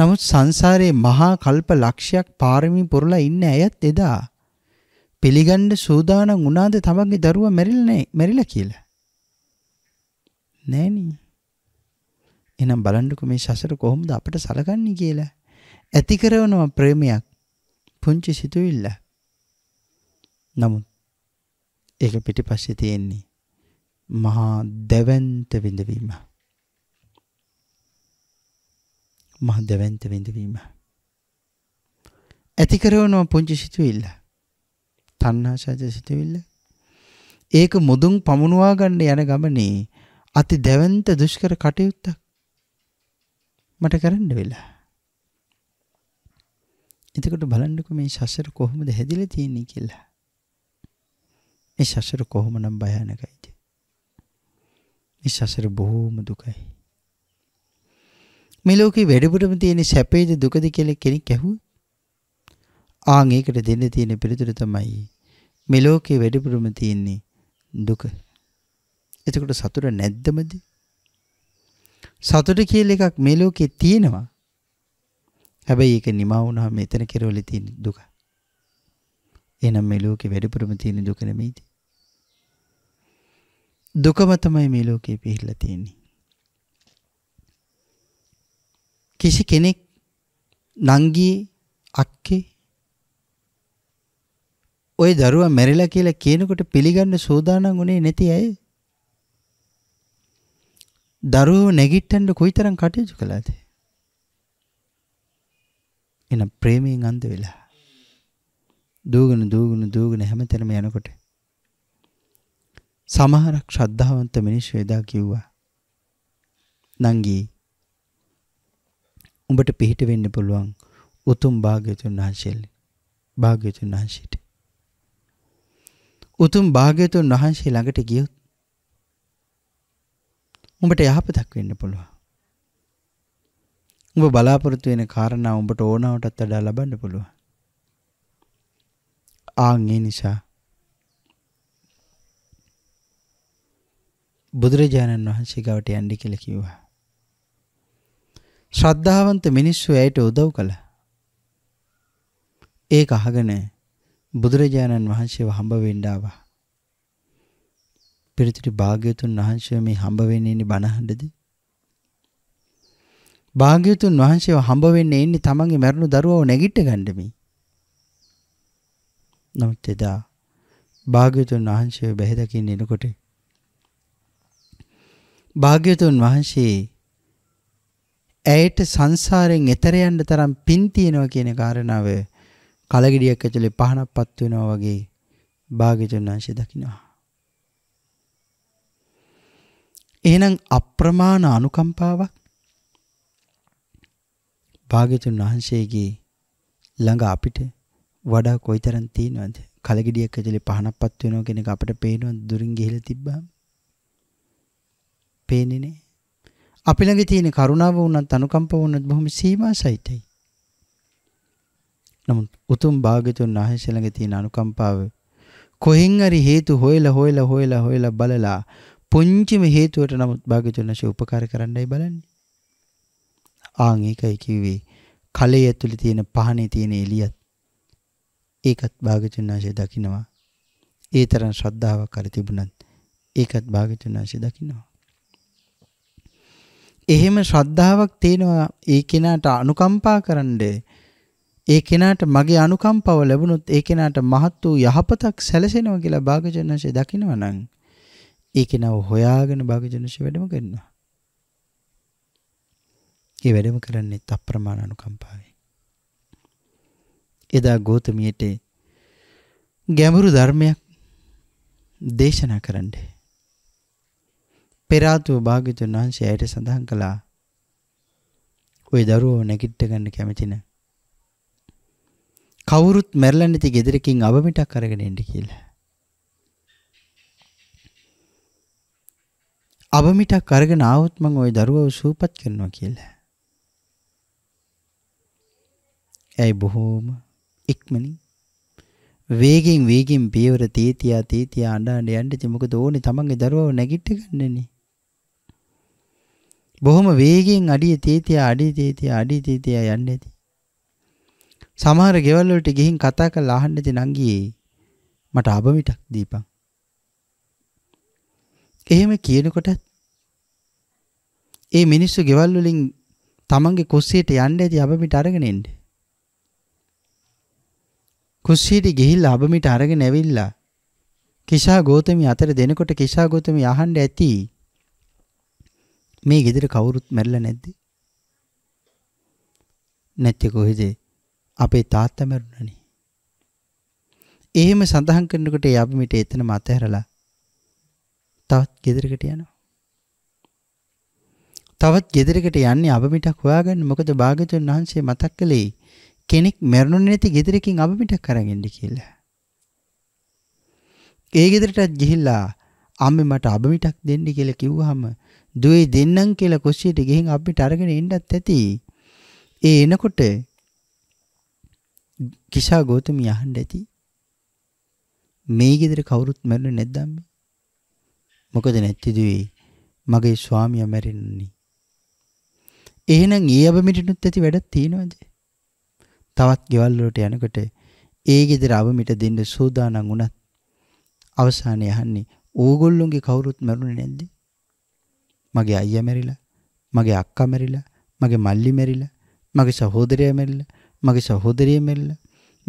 නමුත් සංසාරේ මහා කල්ප ලක්ෂයක් පාරමී පුරලා ඉන්න ඇයත් එදා පිළිගන්න සූදානම් වුණාද තමන්ගේ දරුවා මැරිලා මැරිලා කියලා? නෑනේ. එහෙනම් බලන්නකො මේ සසර කොහොමද අපිට සලකන්නේ කියලා. ඇති කරනවා ප්‍රේමයක්. පුංචි සිතුවිල්ලක්. නමුත් ඒක පිටිපස්සේ තියෙන්නේ මහා දැවැන්ත විඳවීම. මහා දැවැන්ත විඳවීම. ඇති කරවනවා පුංචි සිතුවිල්ල. තණ්හාසජ සිතුවිල්ල. ඒක මුදුන් පමුණවා ගන්න යන ගමනේ අති දැවැන්ත දුෂ්කර කටයුත්තක් මට කරන්න වෙලා. එතකොට බලන්නකො මේ සසර කොහොමද හැදිලා තියෙන්නේ කියලා. මේ සසර කොහොමනම් භයානකයිද? මේ සසර බොහෝම දුකයි. මේ ලෝකේ වැඩිපුරම තියෙන සැපේද දුකද කියලා කෙනෙක් ඇහුවොත් ආන් ඒකට දෙන්න තියෙන පිළිතුර තමයි මේ ලෝකේ වැඩිපුරම තියෙන්නේ දුක. එතකොට සතුට නැද්දමද? සතුට කියලා එකක් මේ ලෝකේ තියෙනවා. හැබැයි ඒක නිමා වුණාම එතන කෙරවල තියෙන දුක. එහෙනම් මේ ලෝකේ වැඩිපුරම තියෙන දුක නෙමෙයිද? දුකම තමයි මේ ලෝකේ පිහිල්ලා තියෙන්නේ. කිසි කෙනෙක් නංගී අක්කේ ওই දරුවා මැරිලා කියලා කියනකොට පිළිගන්න සෝදානම් උනේ නැති අය දරුවෝ නැගිටින්න කොයිතරම් කටයුතු කළාද? එන ප්‍රේමයෙන් අන්ධ වෙලා දූගන දූගන දූගන හැමතැනම යනකොට සමහරක් ශ්‍රද්ධාවන්ත මිනිස්සු එදා කිව්වා. නංගී උඹට පිහිට වෙන්න පුළුවන් උතුම් භාග්‍යතුන් වහන්සේල. භාග්‍යතුන් වහන්සේට. උතුම් භාග්‍යතුන් වහන්සේ ළඟට ගියොත් උඹට යහපතක් වෙන්න පුළුවන්. උඹ බලාපොරොත්තු වෙන කාරණා උඹට ඕනවටත් වඩා ලබන්න පුළුවන්. ආන් ඒ නිසා බුදුරජාණන් වහන්සේ ගාවට යන්න කියලා කිව්වා. ශ්‍රද්ධාවන්ත මිනිස්සු ඇයට උදව් කළා. ඒක අහගෙන බුදුරජාණන් වහන්සේව හම්බ වෙන්න ආවා. පිරිතුරු භාග්‍යතුන් වහන්සේ මේ හම්බ වෙන්නේ ඉන්නේ බණහඬද? භාග්‍යතුන් වහන්සේව හම්බ වෙන්නේ ඉන්නේ තමන්ගේ මරණු දරුවව නැගිට ගන්න මේ. නමුත් එදා භාග්‍යතුන් වහන්සේව බැහැ දකින්න එනකොට භාග්‍යතුන් වහන්සේ ඇයට සංසාරයෙන් එතර යන්න තරම් පින් තියෙනවා කියන කාරණාව කලගිඩියක් ඇතුලේ පහනක්පත් වෙනවා වගේ භාග්‍යතුන් වහන්සේ දකිනවා. එහෙනම් අප්‍රමාණ අනුකම්පාවක් භාග්‍යතුන් වහන්සේගේ ළඟ අපිට වඩා කොයිතරම් තියෙනවද? කලගිඩියක් ඇතුලේ පහනක්පත් වෙනවා කියන එක අපිට පේනවා දුරින් ගිහිලා තිබ්බම. පේන්නේ නැහැ. අපි ළඟ තියෙන කරුණාව වුණත් අනුකම්පාව වුණත් බොහොම සීමා සහිතයි. නමුත් උතුම් භාග්‍යතුන් වහන්සේ ළඟ තියෙන අනුකම්පාව කොහෙන් හරි හේතු හොයලා හොයලා හොයලා හොයලා බලලා පුංචිම හේතුවට නමුත් භාග්‍යතුන් වහන්සේ උපකාර කරන්නයි බලන්නේ. ආන් ඒකයි කිව්වේ කලේ ඇතුලේ තියෙන පහනේ තියෙන එළියත් ඒකත් භාග්‍යතුන් වහන්සේ දකිනවා. ඒ තරම් ශ්‍රද්ධාවක් කර තිබුණත් ඒකත් භාග්‍යතුන් වහන්සේ දකිනවා. එහෙම ශ්‍රද්ධාවක් තියෙනවා ඒ කෙනාට අනුකම්පා කරන්න ඒ කෙනාට මගේ අනුකම්පාව ලැබුණොත් ඒ කෙනාට මහත් වූ යහපතක් සැලසෙනවා කියලා භාග්‍යවතුන්සේ දකිනවා නම් ඒ කෙනාව හොයාගෙන භාග්‍යවතුන්සේ වැඩම කරනවා. ඒ වැඩම කරන්නේ තප්‍රමාණ අනුකම්පාවෙන්. එදා ගෞතමියට ගැඹුරු ධර්මයක් දේශනා කරන්නේ පෙරාතුව භාග්‍යතුන් වහන්සේ ඇයට සඳහන් කළා. ওই දරුවෝ නැගිට ගන්න කැමති නැ. කවුරුත් මැරලා නැති ගෙදරකින් අවමිටක් අරගෙන එන්න කියලා. අවමිටක් අරගෙන ආවොත් මම ওই දරුවව සූපත් කරනවා කියලා. ඇයි බොහෝම ඉක්මනින් වේගෙන් වේගෙන් පියවර තීතියා තීතියා අඬ අඬ යන්නේ මොකද ඕනේ තමන්ගේ දරුවව නැගිට ගන්නනේ බොහොම වේගෙන් අඩිය තීතිය අඩිය තීතිය අඩිය තීතිය යන්නේ ඇති. සමහර ගෙවල් වලට ගිහින් කතා කරලා අහන්න ඇති නංගියේ මට අබමිටක් දීපන්. එහෙම කියනකොට ඒ මිනිස්සු ගෙවල් වලින් තමන්ගේ කුස්සියට යන්න ඇති අබමිට අරගෙන එන්නේ. කුස්සියට ගිහිල්ලා අබමිට අරගෙන ඇවිල්ලා කිෂා ගෝතමී අතර දෙනකොට කිෂා ගෝතමී අහන්න ඇති මේ ගෙදර කවුරුත් මැරිලා නැද්ද? නැත්තේ කොහෙද? අපේ තාත්තා මැරුණනේ. එහෙම සඳහන් කරනකොට ඒ අපි මිට එතන මත ඇරලා තවත් ගෙදරකට යනවා. තවත් ගෙදරකට යන්නේ අප මිටක් හොයාගන්න මොකද භාග්‍යතුන් වහන්සේ මතක් කළේ කෙනෙක් මැරුණේ නැති ගෙදරකින් අප මිටක් අරන් එන්න කියලා. ඒ ගෙදරටත් ගිහිල්ලා අම්මේ මට අබ මිටක් දෙන්න කියලා කිව්වහම දුවේ දෙන්නම් කියලා කුස්සියට ගිහින් අපිට අරගෙන එන්නත් ඇති. ඒ එනකොට කිෂා ගෞතමී අහන්න ඇති. මේ ගෙදර කවුරුත් මැරුණේ නැද්ද අම්මේ? මොකද නැති දුවේ මගේ ස්වාමියා මැරෙන්නේ. එහෙනම් ඒ අබමිටනුත් ඇති වැඩක් තියෙනවද? තවත් ගෙවල් වලට යනකොට ඒ ගෙදර අබමිට දෙන්න සූදානම් වුණත් අවසානයේ අහන්නේ ඕගොල්ලොන්ගේ කවුරුත් මැරුණේ නැද්ද? මගේ අයියා මැරිලා, මගේ අක්කා මැරිලා, මගේ මල්ලි මැරිලා, මගේ සහෝදරයා මැරිලා, මගේ සහෝදරිය මැරිලා,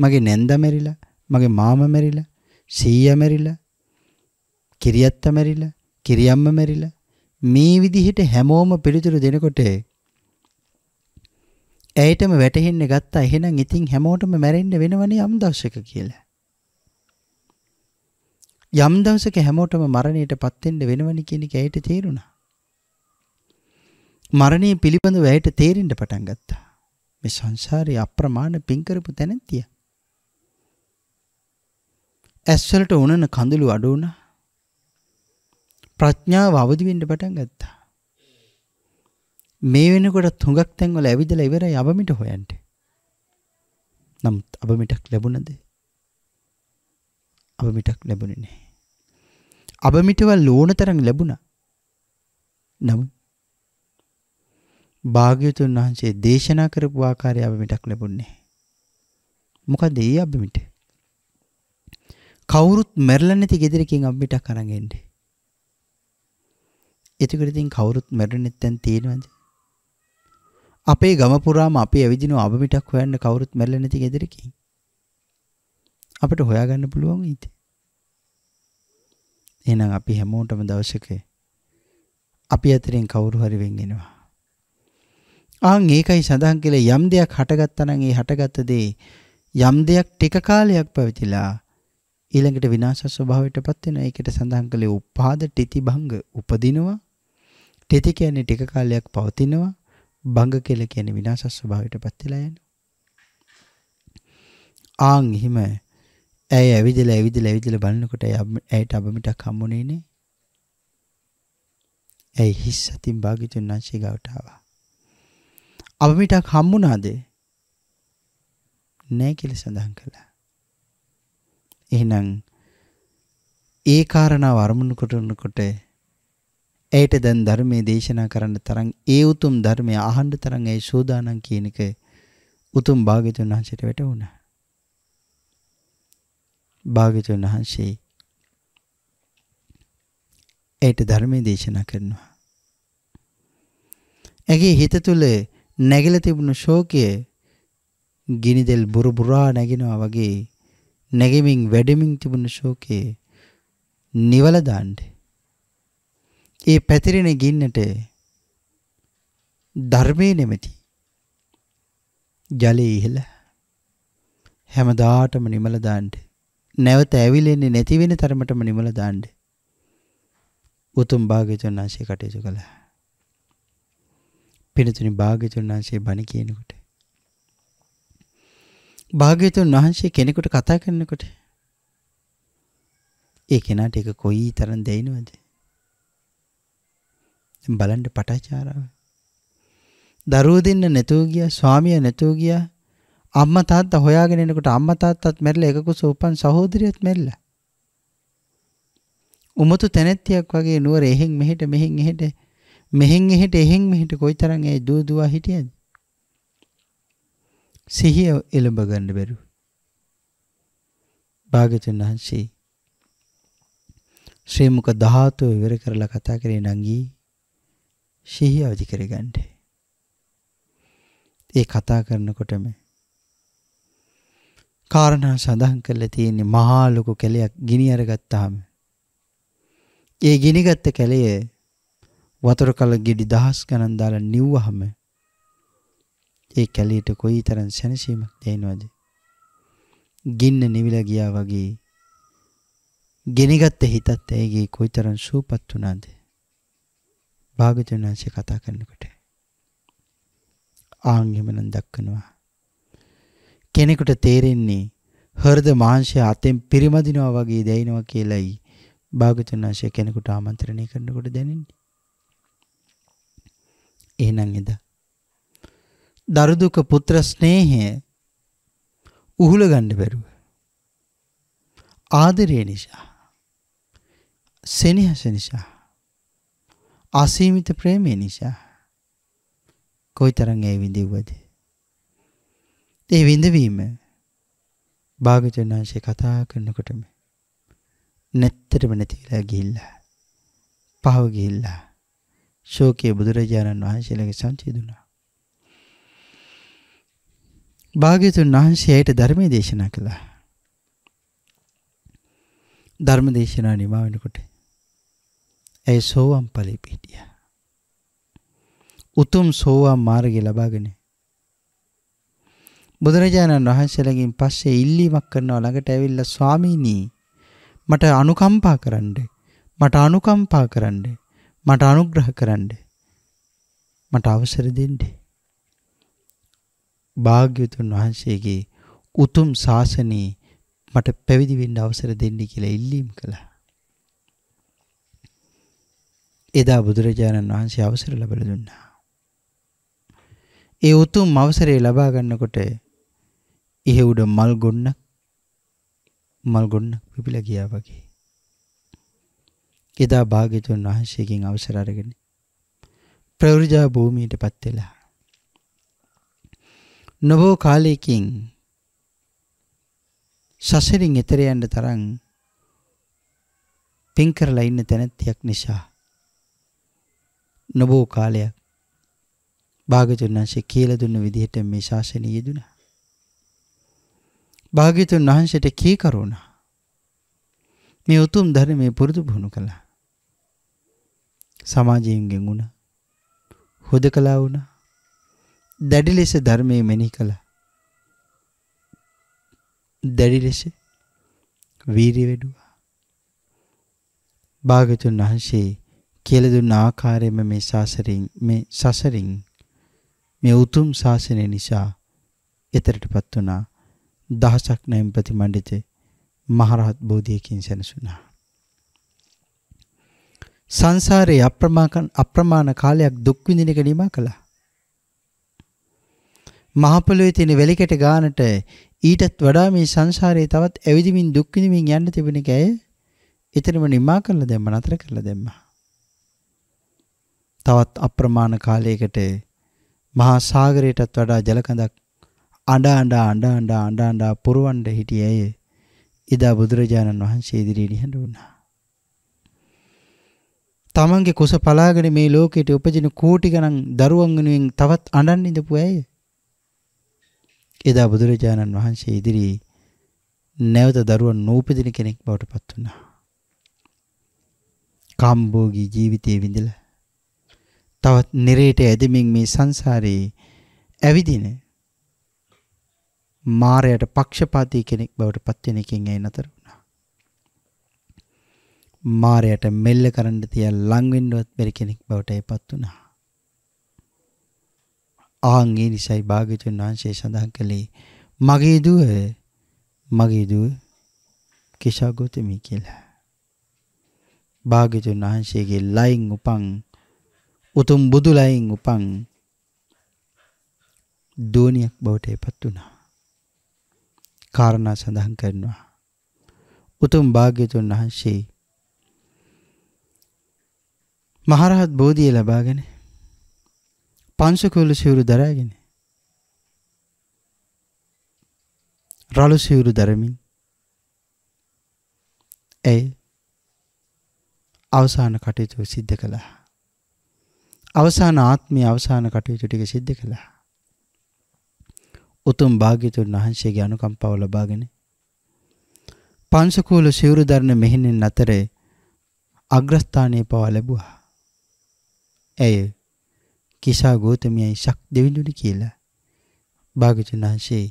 මගේ නැන්දා මැරිලා, මගේ මාමා මැරිලා, සීයා මැරිලා, කිරියත්තා මැරිලා, කිරියම්මා මැරිලා මේ විදිහට හැමෝම පිළිතුරු දෙනකොට ඇයටම වැටහෙන්න ගත්තා එහෙනම් ඉතින් හැමෝටම මැරෙන්න වෙනවනේ යම් දවසක කියලා. යම් දවසක හැමෝටම මරණයට පත් වෙන්න වෙනවනේ කියන එක ඇයට තේරුණා. මරණය පිළිබඳ වැයට තේරෙන්ට පටන් ගත්තා. මේ සංසාරය අප්‍රමාණ පින්කරපු තැනැත්තිය. ඇස්වලට උනන කඳුළු අඩුවන ප්‍රඥාව අවදිවෙන්ට පටන් ගත්තා. මේ වෙනකොට තුඟක් තැන්වල ඇවිදල ඉවර යබමිට හොයන්ට. නමුත් අබමිටක් ලැබුණද. අබමිටක් ලැබුණ නෑ. අබමිටවල් ලෝන තරන් ලැබුණ නමුත් භාග්‍යතුන් වහන්සේ දේශනා කරපු ආකාරය අභිමිටක් ලැබුණේ. මොකද ඒ අභිමිට? කවුරුත් මැරලා නැති ගෙදරකින් අභිමිටක් අරන් එන්නේ. එතකොට ඉතින් කවුරුත් මැරෙන්නේ නැත්නම් තියෙනවද? අපේ ගම පුරාම අපි ඇවිදින අභිමිටක් හොයන්න කවුරුත් මැරෙලා නැති ගෙදරකින්. අපිට හොයාගන්න පුළුවන් ඊට. එහෙනම් අපි හැමෝටම දවසක අපි අතරින් කවුරු හරි වෙන් වෙනවා. ආන් ඒකයි සඳහන් කළේ යම් දෙයක් හටගත්තා නම් ඒ හටගත් දේ යම් දෙයක් ටික කාලයක් පැවතිලා ඊළඟට විනාශ ස්වභාවයටපත් වෙනවා. ඒකට සඳහන් කළේ උපාද තితిභංග උපදිනවා. තితి කියන්නේ ටික කාලයක් පවතිනවා. භංග කියලා කියන්නේ විනාශ ස්වභාවයටපත් වෙලා යනවා. ආන් එහෙම ඇය ඇවිදලා ඇවිදලා ඇවිදලා බලනකොට ඇයට අබමිටක් හම්බුනේ නේ. ඇයි හිස් අතින් භාග්‍යතුන් වහන්සේ ගාවට ආවා. අවමිටක් හම්බුණාද? නැහැ කියලා සඳහන් කළා. එහෙනම් ඒ කාරණාව අරමුණු කොටනකොට ඇයට දැන් ධර්මයේ දේශනා කරන්න තරම් ඒ උතුම් ධර්මය අහන්න තරම් ඒ සෝදානම් කියන එක උතුම් භාග්‍යතුන් වහන්සේට වැටුණා. භාග්‍යතුන් වහන්සේ ඇයට ධර්මයේ දේශනා කරනවා. ඇගේ හිත තුළ නැගිලා තිබුණු ශෝකය ගිනිදෙල් බුරුබුරා නැගිනවා වගේ නැගෙමින් වැඩෙමින් තිබුණු ශෝකය නිවල දාන්න. ඒ පැතිරෙන ගින්නට ධර්මයේ නැමැති ජලයේ ඉහළ හැමදාටම නිමල දාන්න. නැවත ඇවිලෙන්නේ නැති වෙන තරමටම නිමල දාන්න. උතුම් භාග්‍යවතුන් වහන්සේ කටයුතු කළා. පිනතුනි භාග්‍යතුන් වහන්සේ බණ කියනකොට භාග්‍යතුන් වහන්සේ කෙනෙකුට කතා කරනකොට ඒ කෙනාට ඒක කොයි තරම් දෙයිනවද බලන්න පටාචාරාව දරුවෝ දෙන්න නැතුව ගියා ස්වාමියා නැතුව ගියා අම්මා තාත්තා හොයාගෙන එනකොට අම්මා තාත්තත් මැරිලා එකකුස උපන් සහෝදරියත් මැරිලා උමතු තැනැත්තියක් වගේ නුවර එහෙන් මෙහෙට මෙහෙන් එහෙට මෙහෙන් එහෙට එහෙන් මෙහෙට කොයිතරම් ඒ දුව දුව හිටියද? සිහිය එළඹ ගන්න බැරුව. භාග්‍යතුන් වහන්සේ ශ්‍රී මුක ධාතුව ඉවර කරලා කතා කරේ නංගී සිහිය අවදි කරගන්න. ඒ කතා කරනකොටම කාරණා සඳහන් කරලා තියෙන මහා ලොකු කැලයක් ගිනි අරගත්තාම ඒ ගිනිගත් කැලය වතුර කල ගෙඩි දහස් ගණන් දාලා නිව්වහම ඒ කැලීට කොයිතරම් සැනසීමක් දැනෙනවද? ගින්න නිවිලා ගියා වගේ ගෙනගත්ත හිතත් ඇයිගේ කොයිතරම් සූපත් වුණාද? භාග්‍යතුන් වහන්සේ කතා කරනකොට ආන්ගෙමනන් දක්වනවා. කෙනෙකුට තේරෙන්නේ හෘද මාංශය අතෙන් පිරිමදිනවා වගේ දැනෙනවා කියලයි භාග්‍යතුන් වහන්සේ කෙනෙකුට ආමන්ත්‍රණය කරනකොට දැනෙන්නේ. එහෙනම් එදා දරුදුක පුත්‍ර ස්නේහය උහුල ගන්න බැරුව ආදරය නිසා සෙනෙහස නිසා අසීමිත ප්‍රේමය නිසා කොයිතරම් ඒ විඳිව්වද ඒ විඳවීම භාග්‍යවතුන් වහන්සේ කතා කරනකොටම නැත්තරම නැතිලා ගිහිල්ලා පහව ගිහිල්ලා ශෝකයේ බුදුරජාණන් වහන්සේලගේ සංචේදුනා. භාග්‍යතුන් වහන්සේයට ධර්මයේ දේශනා කළා. ධර්ම දේශනා නිමා වෙනකොට ඇය සෝවම් ඵලෙ පිහිටියා. උතුම් සෝවම් මාර්ගය ලබාගෙන බුදුරජාණන් වහන්සේලගෙන් පස්සේ ඉල්ලීමක් කරනවා ළඟට ඇවිල්ලා ස්වාමීනි මට අනුකම්පා කරන්න මට අනුකම්පා කරන්න මට අනුග්‍රහ කරන්න. මට අවසර දෙන්න. භාග්‍යතුන් වහන්සේගේ උතුම් ශාසනයේ මට පැවිදි වෙන්න අවසර දෙන්න කියලා ඉල්ලීම් කළා. එදා බුදුරජාණන් වහන්සේ අවසර ලැබලා දුන්නා. ඒ උතුම් අවසරය ලබා ගන්නකොට ඉහි උඩ මල් ගොන්න මල් ගොන්න පිපිලා ගියා වගේ. එදා භාග්‍යතුන් වහන්සේකින් අවසර අරගෙන ප්‍රවෘජා භූමියටපත් වෙලා නබෝ කාලයකින් සසරින් එතර යන්න තරම් පින් කරලා ඉන්න තැනැත්තියක් නිසා නබෝ කාලයක් භාග්‍යතුන් වහන්සේ කියලා දුන්න විදිහට මේ ශාසනය යෙදුණා. භාග්‍යතුන් වහන්සේට කී කරුණා මේ උතුම් ධර්මයේ පුරුදු පුහුණු කළා. සමාජයෙන් ගෙඟුණා. හුදකලා වුණා. දැඩි ලෙස ධර්මයේ මෙනෙහි කළා. දැඩි ලෙස වීරිය වැඩුවා. භාගතුන් වහන්සේ කියලා දුන්න ආකාරයෙන්ම මේ සාසරින් මේ සසරින් මේ උතුම් ශාසනය නිසා එතරටපත් වුණා දහසක් නැම් ප්‍රතිමණ්ඩිත මහරහත් බෝධියකින් සැනසුණා සංසාරයේ අප්‍රමාණ අප්‍රමාණ කාලයක් දුක් විඳින එක නිමා කළා. මහ පොළොවේ තියෙන වැලිකඩ ගානට ඊටත් වඩා මේ සංසාරයේ තවත් ඇවිදිමින් දුක් විඳිමින් යන්න තිබුණ එක ඇය එතරම් නිමා කළා දැම්ම නතර කළා දැම්ම. තවත් අප්‍රමාණ කාලයකට මහා සාගරයටත් වඩා ජල කඳක් අඬ අඬ අඬ අඬ අඬ අඬ පුරවන්න හිටියේ ඇය. එදා බුදුරජාණන් වහන්සේ ඉදිරියේ නිහඬ වුණා. තමන්ගේ කුස පලාගෙන මේ ලෝකයට උපදින කෝටි ගණන් දරුවන් වෙනුවෙන් තවත් අඬන්න ඉඳපු අය. එදා බුදුරජාණන් වහන්සේ ඉදිරියේ නැවත දරුවන් නූපදින කෙනෙක් බවට පත් වුණා. කාම්භෝගී ජීවිතයේ විඳලා තවත් නිරේට ඇදමින් මේ සංසාරේ ඇවිදින මාරයට පක්ෂපාතී කෙනෙක් බවට පත් වෙන එකෙන් ඇයි නතර මාරයට මෙල්ල කරන්න තියලා ලං වෙන්නවත් බැරි කෙනෙක් බවට එපත් වුණා. ආන් ඒ නිසයි භාග්‍යතුන් වහන්සේ සඳහන් කළේ මගේ දුව මගේ දුව කිෂා ගෝතමී කියලා. භාග්‍යතුන් වහන්සේගේ ලයින් උපන් උතුම් බුදු ලයින් උපන් දෝනියක් බවට එපත් වුණා. කාරණා සඳහන් කරනවා. උතුම් භාග්‍යතුන් වහන්සේ මහරහත් බෝධිය ලබාගෙන පංශකුල සිවුරු දරාගෙන රළු සිවුරු දරමින් ඇය අවසාන කටයුතු සිද්ධ කළා. අවසාන ආත්මය අවසාන කටයුතු ටික සිද්ධ කළා. උතුම් භාග්‍යතුන් වහන්සේගේ අනුකම්පාව ලබාගෙන පංශකූල සිවුරු දරන මෙහෙණින් අතරේ අග්‍රස්ථානය පවා ලැබුවා. ඇය කිසා ගෝතමයයි ශක් දෙවිඳුනි කියලා භාගතුන් වහන්සේ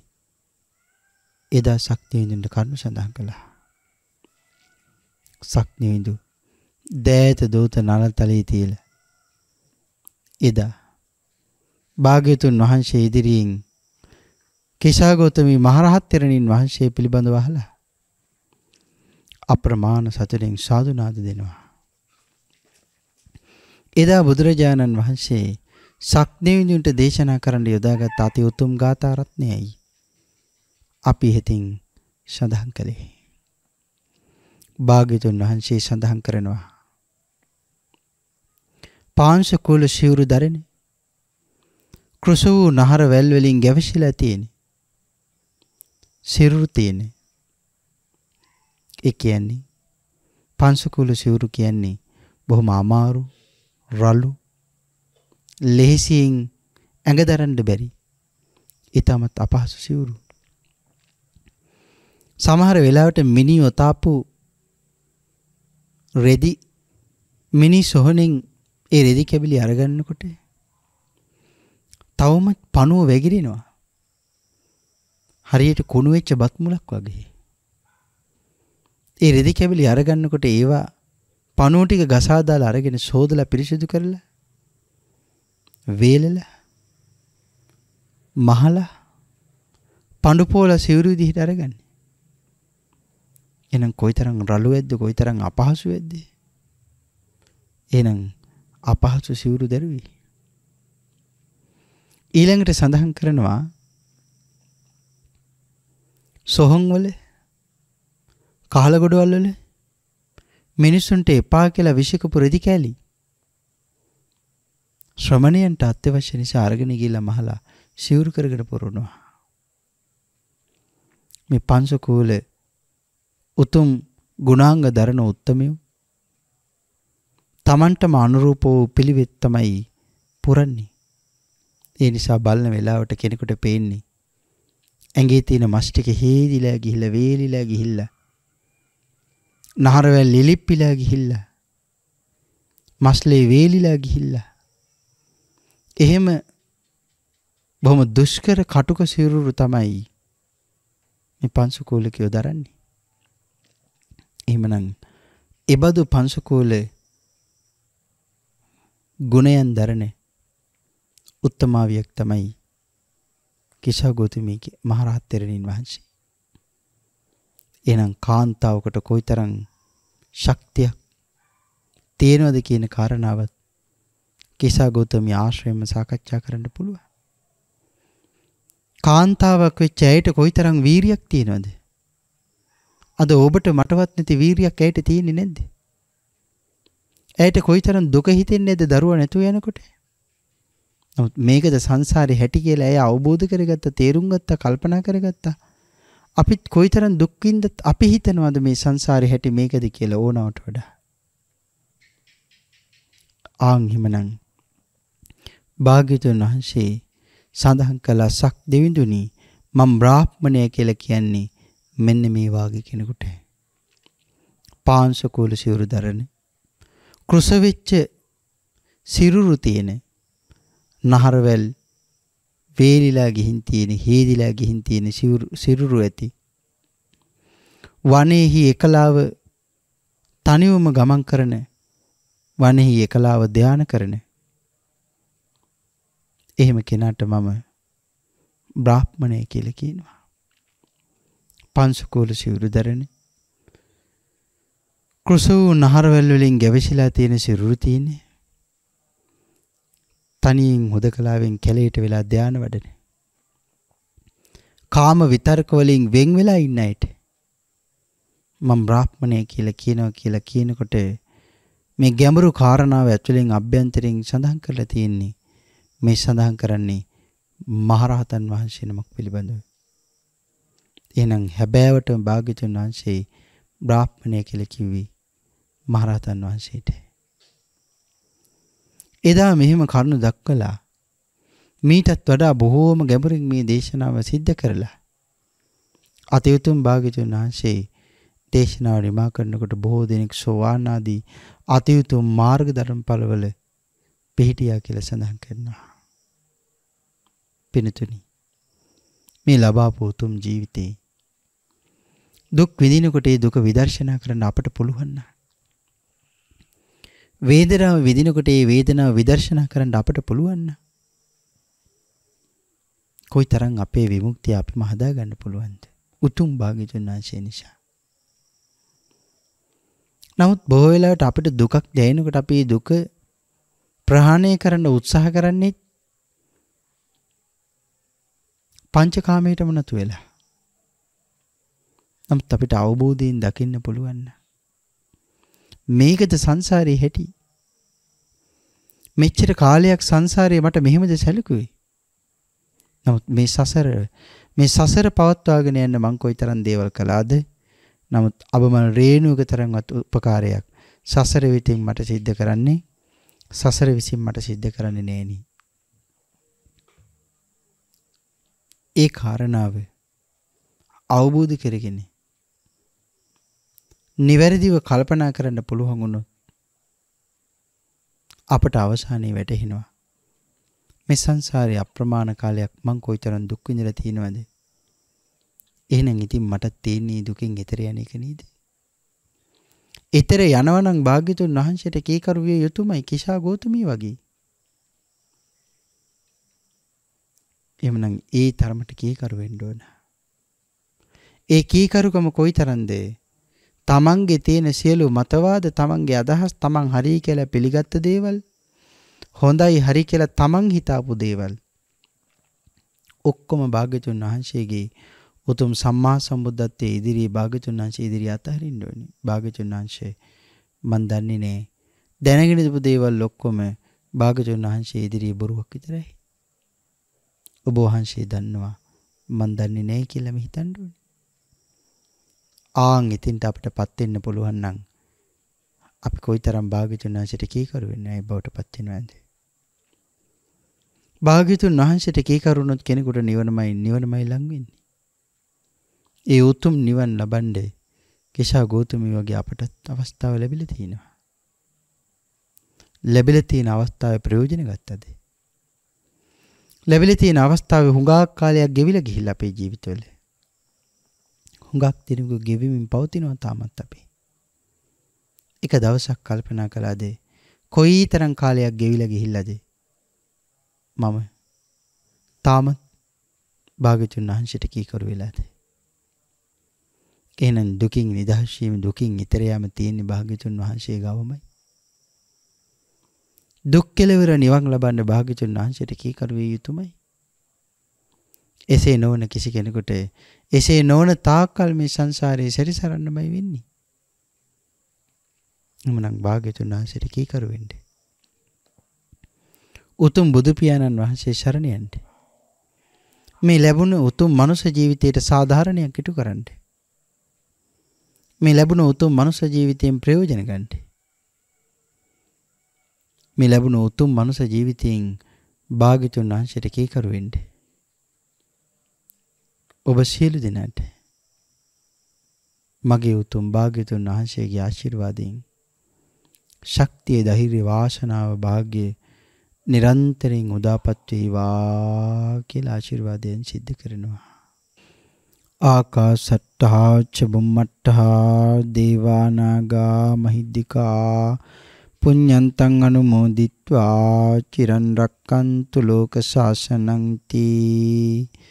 එදා ශක්තිවිඳුන්ට කරුණු සඳහන් කළා. ශක්තිවිඳු දෑත දූත නලතලයේ තියලා එදා භාග්‍යතුන් වහන්සේ ඉදිරියෙන් කිසා ගෝතමී මහරහත් තෙරණින් වහන්සේ පිළිබඳව අහලා අප්‍රමාණ සතුටින් සාදුනාද දෙනවා. එදා බුදුරජාණන් වහන්සේ සක්දෙවිඳුන්ට දේශනා කරන්න යොදාගත් අති උතුම් ගාථා රත්නයයි අපි හිතින් සඳහන් කළේ. භාග්‍යතුන් වහන්සේ සඳහන් කරනවා. පාංශ කුල සිවුරු දරණ කෘෂ වූ නහර වැල් වලින් ගැවසිලා තියෙන. සිරුරු තියෙන. ඒ කියන්නේ පංශ කුල සිවුරු කියන්නේ බොහොම අමාරු රළු ලෙහෙසියෙන් ඇඟ දරන්න බැරි. ඊටමත් අපහසු සිවුරු. සමහර වෙලාවට මිනියෝ තාපු රෙදි මිනි සොහනෙන් ඒ රෙදි කැබිලි අරගන්නකොට තවම පණුව වැగిරෙනවා. හරියට කුණු වෙච්ච බත් මුලක් වගේ. ඒ රෙදි කැබිලි අරගන්නකොට ඒවා පණුව ටික ගසා දාලා අරගෙන සෝදලා පිරිසිදු කරලා වේලලා මහලා පඬු පොළ සිවුරු විදිහට අරගන්නේ. එහෙනම් කොයිතරම් රළු ඇද්ද කොයිතරම් අපහසු ඇද්ද? එහෙනම් අපහසු සිවුරු දරුවි. ඊළඟට සඳහන් කරනවා සොහොන් වල කහලගොඩවල් වල මිනිසුන්ට එපා කියලා විෂකපු රෙදි කෑලි. ශ්‍රමණයන්ට අත්‍යවශ්‍ය නිසා අරගෙන ගිහිල්ලා මහලා සිවුරු කරගෙන පුරනවා. මේ පංසකූල උතුම් ගුණාංග දරන උත්තමයෝ තමන්ටම අනුරූප වූ පිළිවෙත් තමයි පුරන්නේ. ඒ නිසා බලන වෙලාවට කෙනෙකුට පේන්නේ ඇඟේ තියෙන මස් ටික හේදිලා ගිහිල්ලා වේලිලා ගිහිල්ලා නහරවැල් ලිලිප්පිලා ගිහිල්ලා මස්ලේ වේලිලා ගිහිල්ලා එහෙම බොහොම දුෂ්කර කටුක සිරුරු තමයි මේ පංසුකූලකයෝ දරන්නේ. එහෙමනම් එබඳු පංසුකූල ගුණයන් දරන උත්තමාවියක් තමයි කිෂා ගෞතමී මහරහත් තෙරණින් වහන්සේ. එහෙනම් කාන්තාවකට කොයිතරම් ශක්තියක් තියෙනවද කියන කාරණාවත් කේසා ගෞතමී ආශ්‍රයෙන්ම සාකච්ඡා කරන්න පුළුවන්. කාන්තාවක් වෙච්ච ඇයට කොයිතරම් වීරියක් තියෙනවද? අද ඔබට මටවත් නැති වීරියක් ඇයට තියෙන්නේ නැද්ද? ඇයට කොයිතරම් දුක හිතෙන්නේ නැද්ද දරුවා නැතුව යනකොට? නමුත් මේකද සංසාරේ හැටි කියලා ඇය අවබෝධ කරගත්තා, තේරුම් ගත්තා, කල්පනා කරගත්තා. අපිත් කොයිතරම් දුක්ඛින්ද අපි හිතනවද මේ සංසාරේ හැටි මේකද කියලා ඕනවට වඩා. ආන් හිමනම් භාග්‍යතුන් වහන්සේ සඳහන් කළ සක් දෙවිඳුනි මම බ්‍රාහ්මණය කියලා කියන්නේ මෙන්න මේ වාගේ කෙනෙකුට. පාංශකූල සිවුරු දරන කෘෂ වෙච්ච සිරුරු තියෙන නහරවැල් වේලිලා ගිහින් තියෙන හේදිලා ගිහින් තියෙන සිරුරු ඇති වනයේහි එකලාව තනිවම ගමන් කරන වනෙහි එකලාව ධාන කරන එහෙම කෙනාට මම බ්‍රාහ්මණය කියලා කියනවා පංසකූල සිවුරු දරන කුසූ නහරවැල් වලින් ගැවසිලා තියෙන සිරුරු තියෙන්නේ තනියෙන් හුදකලාවෙන් කැලේට වෙලා ධාන වැඩනේ. කාම විතර්ක වලින් වෙන් වෙලා ඉන්න අයට මම බ්‍රාහ්මණය කියලා කියනවා කියලා කියනකොට මේ ගැඹුරු කාරණාව ඇතුළෙන් අභ්‍යන්තරයෙන් සඳහන් කරලා තියෙන්නේ මේ සඳහන් කරන්නේ මහරහතන් වහන්සේ නමක් පිළිබඳව. එහෙනම් හැබෑවටම භාග්‍යතුන් වහන්සේ බ්‍රාහ්මණය කියලා කිව්වේ මහරහතන් වහන්සේට. එදා මෙහෙම කරුණ දක්වලා මීටත් වඩා බොහෝම ගැඹුරින් මේ දේශනාව සිද්ධ කරලා අතිඋතුම් භාග්‍යතුන් වහන්සේ දේශනාව නිමා කරනකොට බොහෝ දෙනෙක් සෝවාන් ආදී අතිඋතුම් මාර්ග ධර්මඵලවල පිහිටියා කියලා සඳහන් කරනවා. පිනතුනි මේ ලබාපු උතුම් ජීවිතේ දුක් විඳිනකොට ඒ දුක විදර්ශනා කරන්න අපට පුළුවන් නම් වේදනාව විඳිනකොට ඒ වේදනාව විදර්ශනා කරන්න අපට පුළුවන් න ะ. කොයිතරම් අපේ විමුක්තිය අපිම හදා ගන්න පුළුවන්ද? උතුම් භාග්‍යතුන් වහන්සේ නිසා. නමුත් බොහෝ වෙලාවට අපිට දුකක් දැනෙනකොට අපි දුක ප්‍රහාණය කරන්න උත්සාහ කරන්නේ පංචකාමයටම නතු වෙලා. නමුත් අපිට අවබෝධයෙන් දකින්න පුළුවන්. මේකද සංසාරේ හැටි. මෙච්චර කාලයක් සංසාරේ මට මෙහෙමද සැලකුවේ. නමුත් මේ සසර මේ සසර පවත්වාගෙන යන්න මං කොයිතරම් දේවල් කළාද? නමුත් අබමල් රේණුවක තරම්වත් උපකාරයක් සසර විතින් මට සිද්ධ කරන්නේ සසර විසින් මට සිද්ධ කරන්නේ නෑනි. ඒ කාරණාව අවබෝධ කරගෙන නිවැරදිව කල්පනා කරන්න පුළුවන් වුණොත් අපට අවසානයේ වැටහෙනවා මේ සංසාරේ අප්‍රමාණ කාලයක් මං කොයිතරම් දුක් විඳලා තියෙනවද එහෙනම් ඉතින් මට තියෙන දුකින් ඈතර යන එක නේද ඈතර යනවනම් භාග්‍යතුන් වහන්සේට කීකරුවිය යුතුයමයි කිෂා ගෝතමී වගේ එමනම් ඒ තරමට කීකරු වෙන්න ඕන ඒ කීකරුකම කොයිතරම්ද තමන්ගේ තියෙන සියලු මතවාද තමන්ගේ අදහස් තමන් හරි කියලා පිළිගත්ත දේවල් හොඳයි හරි කියලා තමන් හිතාපු දේවල් ඔක්කොම භාග්‍යතුන් වහන්සේගේ උතුම් සම්මා සම්බුද්ධත්වයේ ඉදිරියේ භාග්‍යතුන් වහන්සේ ඉදිරිය අතහරින්න ඕනේ. භාග්‍යතුන් වහන්සේ මන් දන්නේ නෑ. දැනගෙන ඉඳපු දේවල් ඔක්කොම භාග්‍යතුන් වහන්සේ ඉදිරියේ බොරුවක් විතරයි. ඔබ වහන්සේ දන්නවා මන් දන්නේ නෑ කියලා මේ හිතන්න ඕනේ. ආන් එතින්ට අපිටපත් වෙන්න පුළුවන් නම් අපි කොයිතරම් භාග්‍යතුන් වහන්සේට කීකරු වෙන්නේ බවටපත් වෙනවද? භාග්‍යතුන් වහන්සේට කීකරුනොත් කෙනෙකුට නිවනමයි නිවනමයි ලං වෙන්නේ. ඒ උතුම් නිවන් ලබන්නේ කෙසා ගෞතමී වගේ අපටත් අවස්ථාව ලැබිලා තිනවා. ලැබිලා තියෙන අවස්ථාවේ ප්‍රයෝජන ගත්තද? ලැබිලා තියෙන අවස්ථාවේ හුඟක් කාලයක් ගෙවිලා ගිහිල්ලා අපේ ජීවිතවල. හුඟක් දිනකු ගෙවිමින් පවතිනවා තාමත් අපි. එක දවසක් කල්පනා කළාද කොයි තරම් කාලයක් ගෙවිලා ගිහිල්ලාද මම තාමත් භාග්‍යතුන් වහන්සේට කීකරු වෙලාද එහෙනම් දුකින් නිදහස් වීම දුකින් ඈතර යාම තියෙන භාග්‍යතුන් වහන්සේ ගාවමයි දුක් කෙලවර නිවන් ලබන්න භාග්‍යතුන් වහන්සේට කීකරු විය යුතුමයි එසේ නොවන කිසි කෙනෙකුට එසේ නොවන තාක්කල් මේ සංසාරයේ සැරිසරන්නමයි වෙන්නේ. එමනම් භාග්‍යතුන් වහන්සේට කීකරු වෙන්න. උතුම් බුදු පියාණන් වහන්සේ සරණ යන්න. මේ ලැබුණ උතුම් මනුෂ්‍ය ජීවිතයට සාධාරණයක් ඉටු කරන්න. මේ ලැබුණ උතුම් මනුෂ්‍ය ජීවිතයෙන් ප්‍රයෝජන ගන්න. මේ ලැබුණ උතුම් මනුෂ්‍ය ජීවිතයෙන් භාග්‍යතුන් වහන්සේට කීකරු වෙන්න. ඔබ සියලු දෙනාට මගේ උතුම් භාග්‍යතුන් වහන්සේගේ ආශිර්වාදයෙන් ශක්තිය ධෛර්ය වාසනාව භාග්‍ය නිරන්තරයෙන් උදාපත් වේවා කියලා ආශිර්වාදයෙන් සිද්ධ කරනවා ආකාසට්ටහා චබුම්මට්ටහා දේවානාගා මහිද්దికා පුඤ්ඤන්තං අනුමෝදිත්වා චිරන් රක්칸තු ලෝක සාසනං තී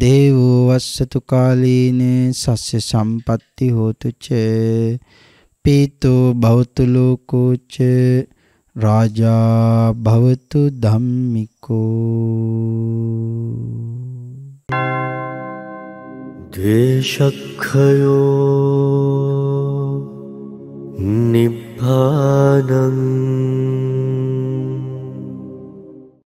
දේවෝ වස්සතු කාලීන සස්්‍ය සම්පatti හෝතුච පීතෝ භවතු ලෝකෝච රාජා භවතු ධම්මිකෝ දේශක්ඛයෝ නිබ්බානං